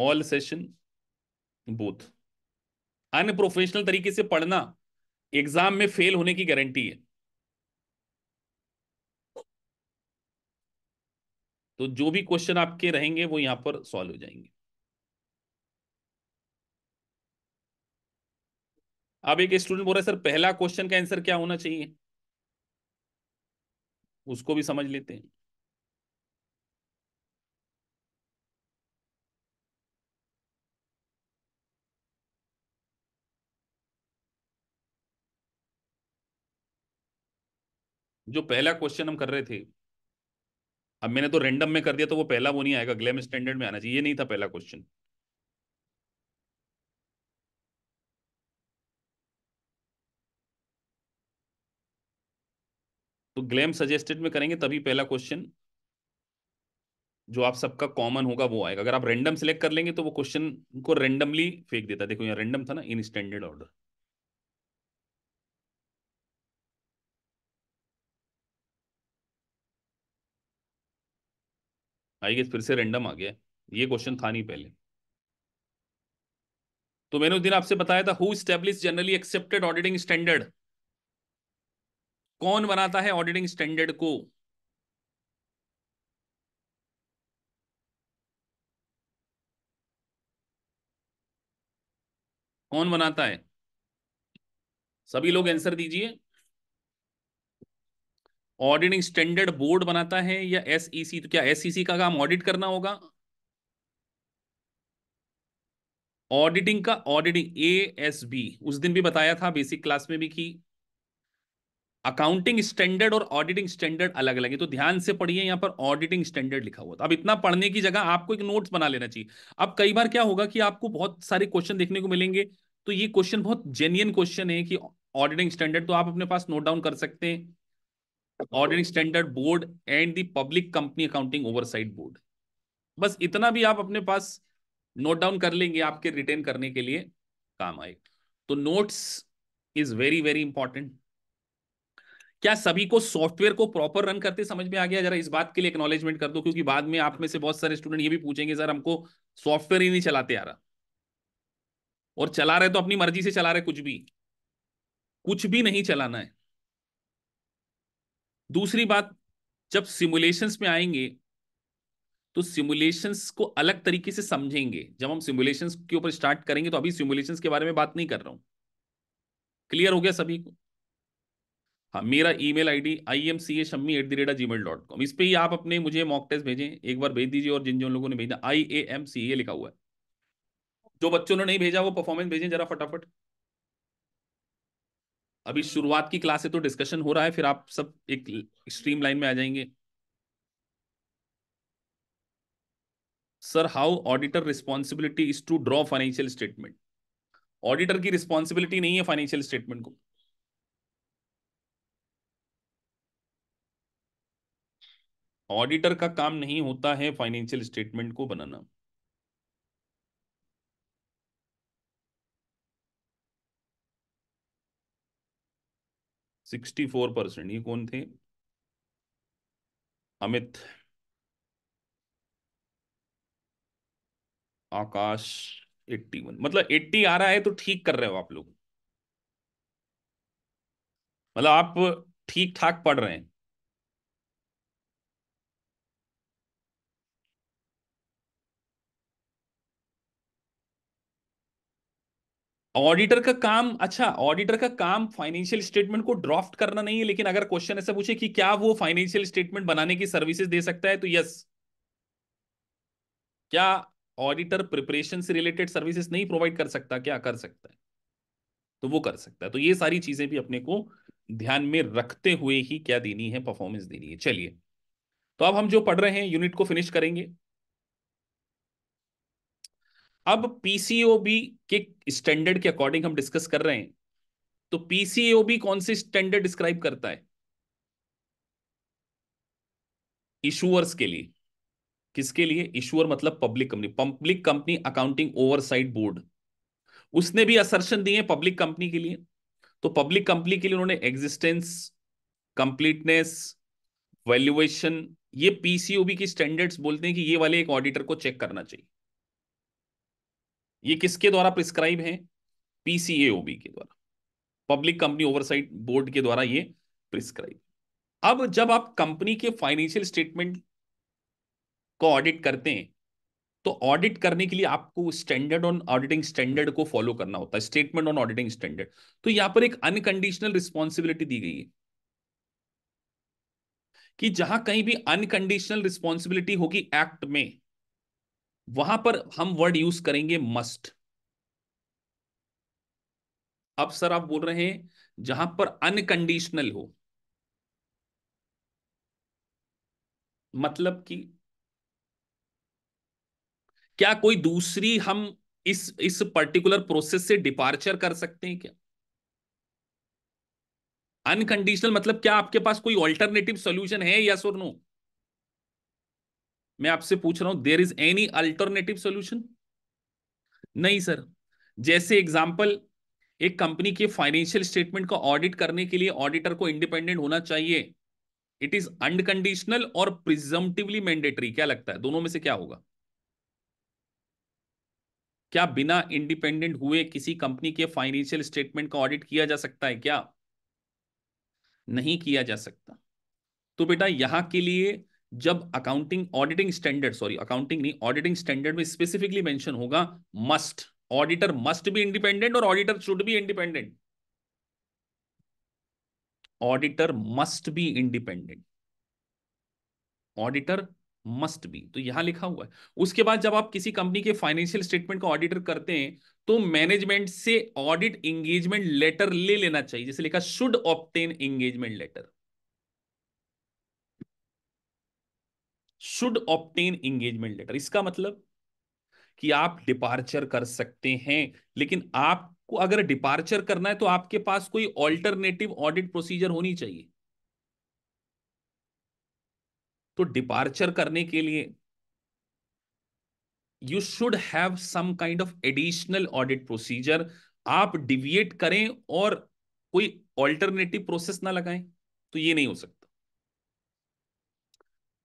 all session both अन्य प्रोफेशनल तरीके से पढ़ना एग्जाम में फेल होने की गारंटी है तो जो भी क्वेश्चन आपके रहेंगे वो यहां पर सॉल्व हो जाएंगे अब एक स्टूडेंट बोल रहा है सर पहला क्वेश्चन का आंसर क्या होना चाहिए उसको भी समझ लेते हैं जो पहला क्वेश्चन हम कर रहे थे अब मैंने तो रेंडम में कर दिया तो वो पहला वो नहीं आएगा ग्लैम स्टैंडर्ड में आना चाहिए ये नहीं था पहला क्वेश्चन तो ग्लैम सजेस्टेड में करेंगे तभी पहला क्वेश्चन जो आप सबका कॉमन होगा वो आएगा अगर आप रेंडम सिलेक्ट कर लेंगे तो वो क्वेश्चन को रेंडमली फेंक देता देखो यहाँ रेंडम था ना in standard order I guess फिर से रेंडम आ गया ये क्वेश्चन था नहीं पहले तो मैंने उस दिन आपसे बताया था who establish generally accepted auditing standard कौन बनाता है ऑडिटिंग स्टैंडर्ड को कौन बनाता है सभी लोग आंसर दीजिए ऑडिटिंग स्टैंडर्ड बोर्ड बनाता है या एसईसी e तो क्या एसईसी e का काम ऑडिट करना होगा ऑडिटिंग का ऑडिटिंग ए एस बी उस दिन भी बताया था बेसिक क्लास में भी की अकाउंटिंग स्टैंडर्ड और ऑडिटिंग स्टैंडर्ड अलग अलग है तो ध्यान से पढ़िए यहां पर ऑडिटिंग स्टैंडर्ड लिखा हुआ था अब इतना पढ़ने की जगह आपको एक नोट्स बना लेना चाहिए अब कई बार क्या होगा कि आपको बहुत सारे क्वेश्चन देखने को मिलेंगे तो ये क्वेश्चन बहुत जेन्यन क्वेश्चन है कि ऑडिटिंग स्टैंडर्ड तो आप अपने पास नोट डाउन कर सकते हैं auditing standard board and the public company accounting oversight board बस इतना भी आप अपने पास नोट डाउन कर लेंगे आपके रिटेन करने के लिए काम आए तो notes is very very important क्या सभी को सॉफ्टवेयर को प्रॉपर रन करते समझ में आ गया जरा इस बात के लिए एक्नोलेजमेंट कर दो क्योंकि बाद में आप में से बहुत सारे स्टूडेंट ये भी पूछेंगे सर हमको सॉफ्टवेयर ही नहीं चलाते आ रहा और चला रहे तो अपनी मर्जी से चला रहे कुछ भी कुछ भी नहीं चलाना है दूसरी बात जब सिमुलेशंस में आएंगे तो सिमुलेशंस को अलग तरीके से समझेंगे जब हम सिमुलेशंस के ऊपर स्टार्ट करेंगे तो अभी सिमुलेशंस के बारे में बात नहीं कर रहा हूं क्लियर हो गया सभी को हाँ मेरा email ID I M C A Shammi at the rate Gmail dot com इस पर ही आप अपने मुझे मॉक टेस्ट भेजें एक बार भेज दीजिए और जिन जिन लोगों ने भेजा आई ए एम सी ए लिखा हुआ है जो बच्चों ने नहीं भेजा वो परफॉर्मेंस भेजें जरा फटाफट अभी शुरुआत की क्लास है तो डिस्कशन हो रहा है फिर आप सब एक स्ट्रीम लाइन में आ जाएंगे sir how auditor responsibility is to draw financial statement auditor की रिस्पॉन्सिबिलिटी नहीं है फाइनेंशियल स्टेटमेंट को ऑडिटर का काम नहीं होता है फाइनेंशियल स्टेटमेंट को बनाना सिक्सटी फोर परसेंट ये कौन थे अमित आकाश एट्टी वन मतलब एट्टी आ रहा है तो ठीक कर रहे हो आप लोग मतलब आप ठीक ठाक पढ़ रहे हैं ऑडिटर का काम अच्छा ऑडिटर का काम फाइनेंशियल स्टेटमेंट को ड्राफ्ट करना नहीं है लेकिन अगर क्वेश्चन ऐसा पूछे कि क्या वो फाइनेंशियल स्टेटमेंट बनाने की सर्विसेज दे सकता है तो यस क्या ऑडिटर प्रिपरेशन से रिलेटेड सर्विसेज नहीं प्रोवाइड कर सकता क्या कर सकता है तो वो कर सकता है तो ये सारी चीजें भी अपने को ध्यान में रखते हुए ही क्या देनी है परफॉर्मेंस देनी है चलिए तो अब हम जो पढ़ रहे हैं यूनिट को फिनिश करेंगे अब पीसीओबी के स्टैंडर्ड के अकॉर्डिंग हम डिस्कस कर रहे हैं तो पीसीओबी कौन से स्टैंडर्ड डिस्क्राइब करता है इशुअर्स के लिए किसके लिए इशुअर मतलब public company public company accounting oversight board उसने भी असर्शन दिए पब्लिक कंपनी के लिए तो पब्लिक कंपनी के लिए उन्होंने एग्जिस्टेंस कंप्लीटनेस वैल्यूएशन ये पीसीओबी की स्टैंडर्ड्स बोलते हैं कि ये वाले एक ऑडिटर को चेक करना चाहिए ये किसके द्वारा प्रिस्क्राइब है पीसीएओबी के द्वारा पब्लिक कंपनी ओवरसाइट बोर्ड के द्वारा ये प्रिस्क्राइब अब जब आप कंपनी के फाइनेंशियल स्टेटमेंट को ऑडिट करते हैं तो ऑडिट करने के लिए आपको स्टैंडर्ड ऑन ऑडिटिंग स्टैंडर्ड को फॉलो करना होता है स्टेटमेंट ऑन ऑडिटिंग स्टैंडर्ड तो यहां पर एक अनकंडीशनल रिस्पॉन्सिबिलिटी दी गई है कि जहां कहीं भी अनकंडीशनल रिस्पॉन्सिबिलिटी होगी एक्ट में वहां पर हम वर्ड यूज करेंगे मस्ट अब सर आप बोल रहे हैं जहां पर अनकंडीशनल हो मतलब कि क्या कोई दूसरी हम इस इस पर्टिकुलर प्रोसेस से डिपार्चर कर सकते हैं क्या अनकंडीशनल मतलब क्या आपके पास कोई ऑल्टरनेटिव सोल्यूशन है या सर नो मैं आपसे पूछ रहा हूं there is any alternative solution नहीं सर जैसे एग्जाम्पल एक कंपनी के फाइनेंशियल स्टेटमेंट का ऑडिट करने के लिए ऑडिटर को इंडिपेंडेंट होना चाहिए इट इज अनकंडीशनल और प्रिजमटिवली मैंडेटरी क्या लगता है दोनों में से क्या होगा क्या बिना इंडिपेंडेंट हुए किसी कंपनी के फाइनेंशियल स्टेटमेंट का ऑडिट किया जा सकता है क्या नहीं किया जा सकता तो बेटा यहां के लिए जब accounting auditing standard sorry accounting नहीं ऑडिटिंग स्टैंडर्ड में स्पेसिफिकली मेंशन होगा must auditor must be independent और auditor should be independent auditor must be independent auditor must be तो यहां लिखा हुआ है उसके बाद जब आप किसी कंपनी के फाइनेंशियल स्टेटमेंट को ऑडिटर करते हैं तो मैनेजमेंट से ऑडिट एंगेजमेंट लेटर ले लेना चाहिए जैसे लिखा should obtain engagement letter should obtain engagement letter इसका मतलब कि आप डिपार्चर कर सकते हैं लेकिन आपको अगर डिपार्चर करना है तो आपके पास कोई ऑल्टरनेटिव ऑडिट प्रोसीजर होनी चाहिए तो डिपार्चर करने के लिए you should have some kind of additional audit procedure आप डिविएट करें और कोई ऑल्टरनेटिव प्रोसेस ना लगाएं तो ये नहीं हो सकता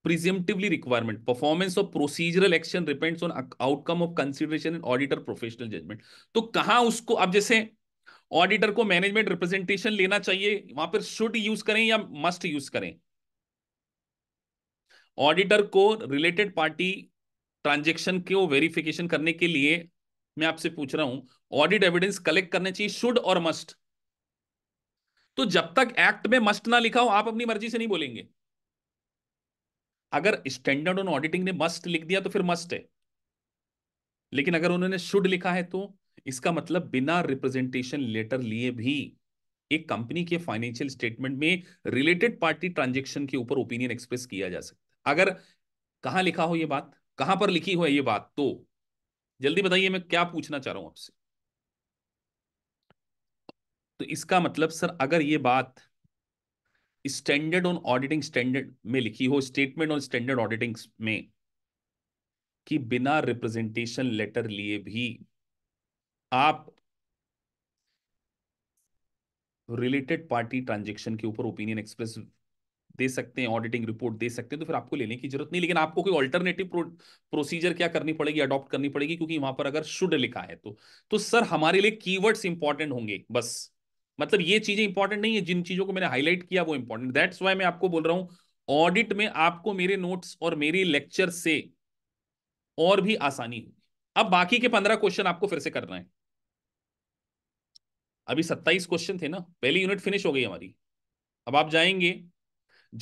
presumptively requirement performance of procedural action depends on outcome of consideration and auditor professional judgment तो कहां उसको अब जैसे ऑडिटर को मैनेजमेंट रिप्रेजेंटेशन लेना चाहिए वहां पर शुड यूज करें या मस्ट यूज करें ऑडिटर को रिलेटेड पार्टी ट्रांजेक्शन को वेरिफिकेशन करने के लिए मैं आपसे पूछ रहा हूं ऑडिट एविडेंस कलेक्ट करना चाहिए शुड और मस्ट तो जब तक एक्ट में मस्ट ना लिखा हो आप अपनी मर्जी से नहीं बोलेंगे अगर स्टैंडर्ड ऑन ऑडिटिंग ने मस्ट लिख दिया तो फिर मस्ट है लेकिन अगर उन्होंने शुड लिखा है तो इसका मतलब बिना रिप्रेजेंटेशन लेटर लिए भी एक कंपनी के फाइनेंशियल स्टेटमेंट में रिलेटेड पार्टी ट्रांजेक्शन के ऊपर ओपिनियन एक्सप्रेस किया जा सकता है अगर कहा लिखा हो ये बात कहां पर लिखी हो ये बात तो जल्दी बताइए मैं क्या पूछना चाह रहा हूं आपसे तो इसका मतलब सर अगर ये बात स्टैंडर्ड ऑन ऑडिटिंग स्टैंडर्ड में लिखी हो स्टेटमेंट ऑन स्टैंडर्ड ऑडिटिंग में कि बिना रिप्रेजेंटेशन लेटर लिए भी आप रिलेटेड पार्टी ट्रांजेक्शन के ऊपर ओपिनियन एक्सप्रेस दे सकते हैं ऑडिटिंग रिपोर्ट दे सकते हैं तो फिर आपको लेने की जरूरत नहीं लेकिन आपको कोई ऑल्टरनेटिव प्रोसीजर क्या करनी पड़ेगी अडॉप्ट करनी पड़ेगी क्योंकि वहां पर अगर शुड लिखा है तो तो सर हमारे लिए कीवर्ड्स इंपॉर्टेंट होंगे बस मतलब ये चीजें इंपॉर्टेंट नहीं है जिन चीजों को मैंने हाईलाइट किया वो इंपॉर्टेंट दैट्स वाई मैं आपको बोल रहा हूं ऑडिट में आपको मेरे नोट्स और मेरे लेक्चर से और भी आसानी होगी अब बाकी के पंद्रह क्वेश्चन आपको फिर से करना है अभी सत्ताईस क्वेश्चन थे ना पहली यूनिट फिनिश हो गई हमारी अब आप जाएंगे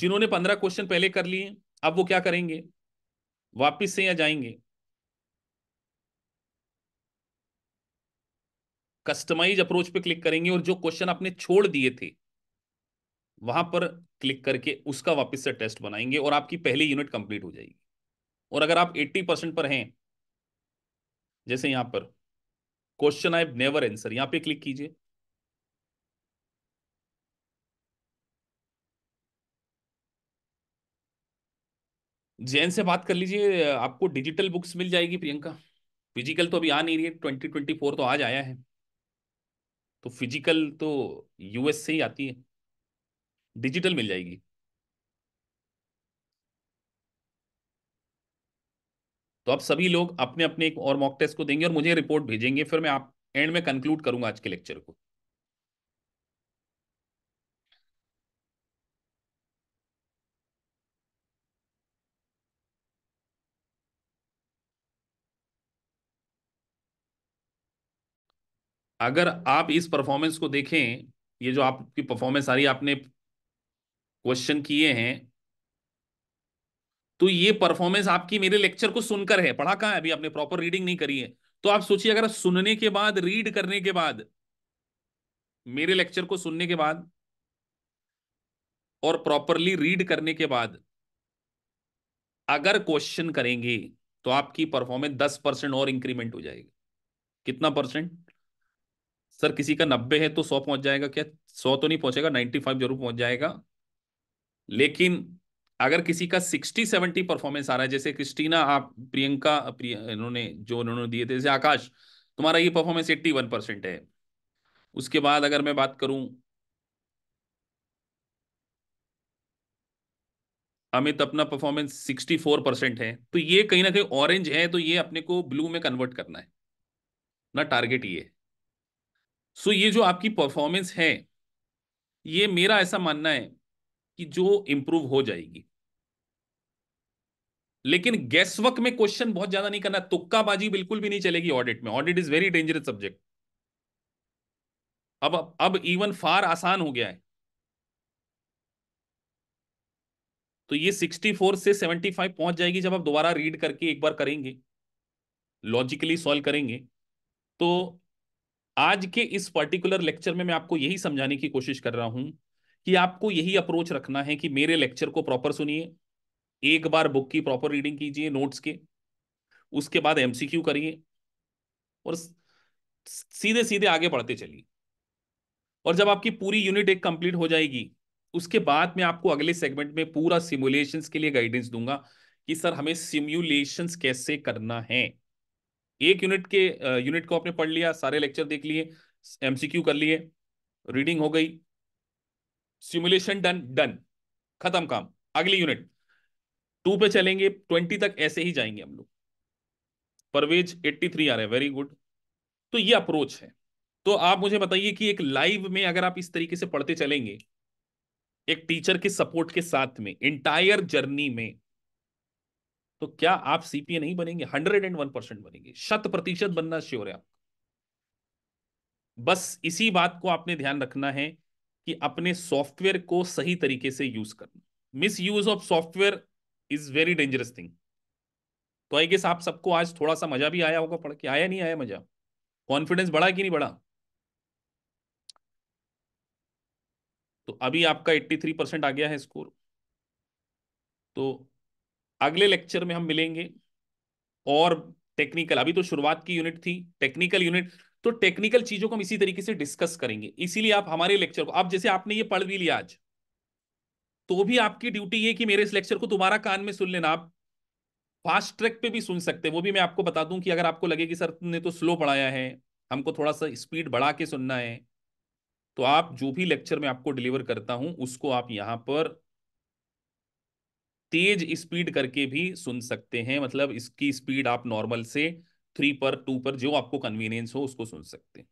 जिन्होंने पंद्रह क्वेश्चन पहले कर लिए अब वो क्या करेंगे वापिस से या जाएंगे कस्टमाइज अप्रोच पे क्लिक करेंगे और जो क्वेश्चन आपने छोड़ दिए थे वहां पर क्लिक करके उसका वापस से टेस्ट बनाएंगे और आपकी पहली यूनिट कंप्लीट हो जाएगी और अगर आप 80 परसेंट पर हैं जैसे यहां पर क्वेश्चन आई नेवर आंसर यहां पे क्लिक कीजिए जैन से बात कर लीजिए आपको डिजिटल बुक्स मिल जाएगी प्रियंका फिजिकल तो अभी आ नहीं रही है ट्वेंटी ट्वेंटी फोर तो आज आया है तो फिजिकल तो यूएस से ही आती है डिजिटल मिल जाएगी तो अब सभी लोग अपने अपने एक और मॉक टेस्ट को देंगे और मुझे रिपोर्ट भेजेंगे फिर मैं आप एंड में कंक्लूड करूंगा आज के लेक्चर को अगर आप इस परफॉर्मेंस को देखें ये जो आपकी परफॉर्मेंस आ है आपने क्वेश्चन किए हैं तो ये परफॉर्मेंस आपकी मेरे लेक्चर को सुनकर है पढ़ा कहा है अभी आपने प्रॉपर रीडिंग नहीं करी है तो आप सोचिए अगर सुनने के बाद रीड करने के बाद मेरे लेक्चर को सुनने के बाद और प्रॉपरली रीड करने के बाद अगर क्वेश्चन करेंगे तो आपकी परफॉर्मेंस दस परसेंट और इंक्रीमेंट हो जाएगी कितना परसेंट सर किसी का नब्बे है तो सौ पहुंच जाएगा क्या सौ तो नहीं पहुंचेगा नाइन्टी फाइव जरूर पहुंच जाएगा लेकिन अगर किसी का सिक्सटी सेवेंटी परफॉर्मेंस आ रहा है जैसे क्रिस्टीना आप प्रियंका प्रिय इन्होंने जो इन्होंने दिए थे जैसे आकाश तुम्हारा ये परफॉर्मेंस एट्टी वन परसेंट है उसके बाद अगर मैं बात करूं अमित अपना परफॉर्मेंस सिक्सटी फोर परसेंट है तो ये कहीं ना कहीं ऑरेंज है तो ये अपने को ब्लू में कन्वर्ट करना है ना टारगेट ये सो ये जो आपकी परफॉर्मेंस है ये मेरा ऐसा मानना है कि जो इंप्रूव हो जाएगी लेकिन गैस वर्क में क्वेश्चन बहुत ज्यादा नहीं करना तुक्काबाजी बिल्कुल भी नहीं चलेगी ऑडिट में audit is very dangerous subject अब अब इवन फार आसान हो गया है तो ये 64 से 75 पहुंच जाएगी जब आप दोबारा रीड करके एक बार करेंगे लॉजिकली सॉल्व करेंगे तो आज के इस पर्टिकुलर लेक्चर में मैं आपको यही समझाने की कोशिश कर रहा हूं कि आपको यही अप्रोच रखना है कि मेरे लेक्चर को प्रॉपर सुनिए एक बार बुक की प्रॉपर रीडिंग कीजिए नोट्स के उसके बाद एमसीक्यू करिए और सीधे सीधे आगे बढ़ते चलिए और जब आपकी पूरी यूनिट एक कंप्लीट हो जाएगी उसके बाद मैं आपको अगले सेगमेंट में पूरा सिमुलेशंस के लिए गाइडेंस दूंगा कि सर हमें सिमुलेशंस कैसे करना है एक यूनिट के यूनिट को आपने पढ़ लिया सारे लेक्चर देख लिए एमसीक्यू कर लिए रीडिंग हो गई सिमुलेशन डन डन खत्म काम अगली यूनिट टू पे चलेंगे ट्वेंटी तक ऐसे ही जाएंगे हम लोग परवेज एट्टी थ्री आ रहे हैं वेरी गुड तो ये अप्रोच है तो आप मुझे बताइए कि एक लाइव में अगर आप इस तरीके से पढ़ते चलेंगे एक टीचर के सपोर्ट के साथ में इंटायर जर्नी में तो क्या आप सीपीए नहीं बनेंगे हंड्रेड एंड वन परसेंट बनेंगे शत प्रतिशत बनना श्योर है आपको बस इसी बात को आपने ध्यान रखना है कि अपने सॉफ्टवेयर को सही तरीके से यूज करना misuse of software is very dangerous thing तो आई गेस आप सबको आज थोड़ा सा मजा भी आया होगा पढ़ के आया नहीं आया मजा कॉन्फिडेंस बढ़ा कि नहीं बढ़ा तो अभी आपका 83 परसेंट आ गया है स्कोर तो अगले लेक्चर में हम मिलेंगे और टेक्निकल अभी तो शुरुआत की यूनिट थी टेक्निकल यूनिट तो टेक्निकल चीजों को हम इसी तरीके से डिस्कस करेंगे इसीलिए आप हमारे लेक्चर को अब जैसे आपने ये पढ़ भी लिया आज तो भी आपकी ड्यूटी है कि मेरे इस लेक्चर को तुम्हारा कान में सुन लेना आप फास्ट ट्रैक पे भी सुन सकते हैं वो भी मैं आपको बता दूं कि अगर आपको लगे कि सर ने तो स्लो पढ़ाया है हमको थोड़ा सा स्पीड बढ़ा के सुनना है तो आप जो भी लेक्चर में आपको डिलीवर करता हूं उसको आप यहां पर तेज स्पीड करके भी सुन सकते हैं मतलब इसकी स्पीड आप नॉर्मल से थ्री पर टू पर जो आपको कन्वीनियंस हो उसको सुन सकते हैं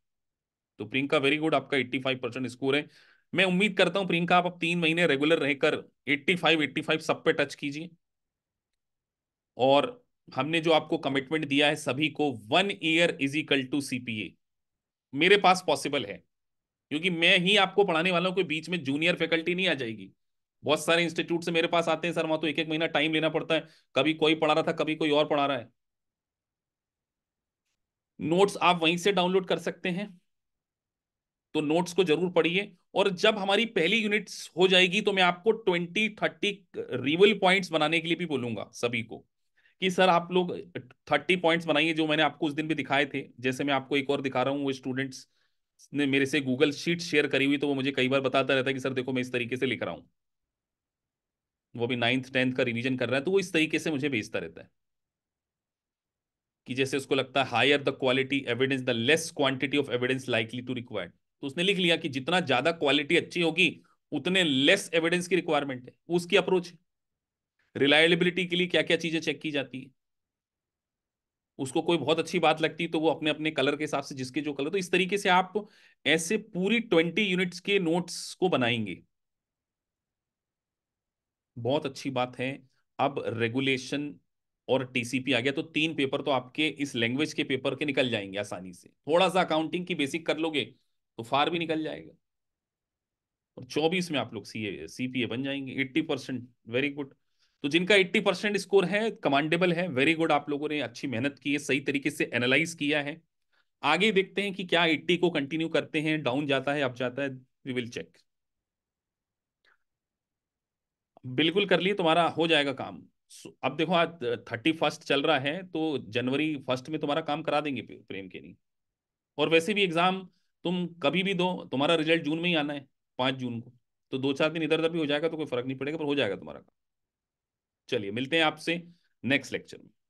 तो प्रियंका वेरी गुड आपका एट्टी फाइव परसेंट स्कोर है मैं उम्मीद करता हूं प्रियंका आप अब तीन महीने रेगुलर रहकर 85 85 सब पे टच कीजिए और हमने जो आपको कमिटमेंट दिया है सभी को one year is equal to CPA मेरे पास पॉसिबल है क्योंकि मैं ही आपको पढ़ाने वालों के बीच में जूनियर फैकल्टी नहीं आ जाएगी बहुत सारे इंस्टीट्यूट से मेरे पास आते हैं सर वहां तो एक एक महीना टाइम लेना पड़ता है कभी कोई पढ़ा रहा था कभी कोई और पढ़ा रहा है नोट्स आप वहीं से डाउनलोड कर सकते हैं तो नोट्स को जरूर पढ़िए और जब हमारी पहली यूनिट्स हो जाएगी तो मैं आपको ट्वेंटी थर्टी रिवल पॉइंट्स बनाने के लिए भी बोलूंगा सभी को कि सर आप लोग थर्टी पॉइंट्स बनाइए जो मैंने आपको उस दिन भी दिखाए थे जैसे मैं आपको एक और दिखा रहा हूँ वो स्टूडेंट्स ने मेरे से गूगल शीट शेयर करी हुई तो वो मुझे कई बार बताता रहता है कि सर देखो मैं इस तरीके से लिख रहा हूँ वो भी नाइन्थ टेंथ का रिवीजन कर रहा है तो वो इस तरीके से मुझे भेजता रहता है कि जैसे उसको लगता है higher the quality evidence the less quantity of evidence likely to required तो उसने लिख लिया कि जितना ज्यादा क्वालिटी अच्छी होगी उतने लेस एविडेंस की रिक्वायरमेंट है उसकी अप्रोच है रिलायबिलिटी के लिए क्या क्या चीजें चेक की जाती है उसको कोई बहुत अच्छी बात लगती है तो वो अपने अपने कलर के हिसाब से जिसके जो कलर तो इस तरीके से आप ऐसे पूरी ट्वेंटी यूनिट्स के नोट्स को बनाएंगे बहुत अच्छी बात है अब रेगुलेशन और टीसीपी आ गया तो तीन पेपर तो आपके इस लैंग्वेज के पेपर के निकल जाएंगे आसानी से थोड़ा सा अकाउंटिंग की बेसिक कर लोगे तो फार भी निकल जाएगा और 24 में आप लोग सी सीपीए बन जाएंगे 80 परसेंट वेरी गुड तो जिनका 80 परसेंट स्कोर है कमांडेबल है वेरी गुड आप लोगों ने अच्छी मेहनत की है सही तरीके से एनालाइज किया है आगे देखते हैं कि क्या 80 को कंटिन्यू करते हैं डाउन जाता है अप जाता है वी विल चेक बिल्कुल कर लिए तुम्हारा हो जाएगा काम अब देखो आज थर्टी फर्स्ट चल रहा है तो जनवरी फर्स्ट में तुम्हारा काम करा देंगे प्रेम के नहीं और वैसे भी एग्जाम तुम कभी भी दो तुम्हारा रिजल्ट जून में ही आना है पाँच जून को तो दो चार दिन इधर उधर भी हो जाएगा तो कोई फर्क नहीं पड़ेगा पर हो जाएगा तुम्हारा काम चलिए मिलते हैं आपसे नेक्स्ट लेक्चर में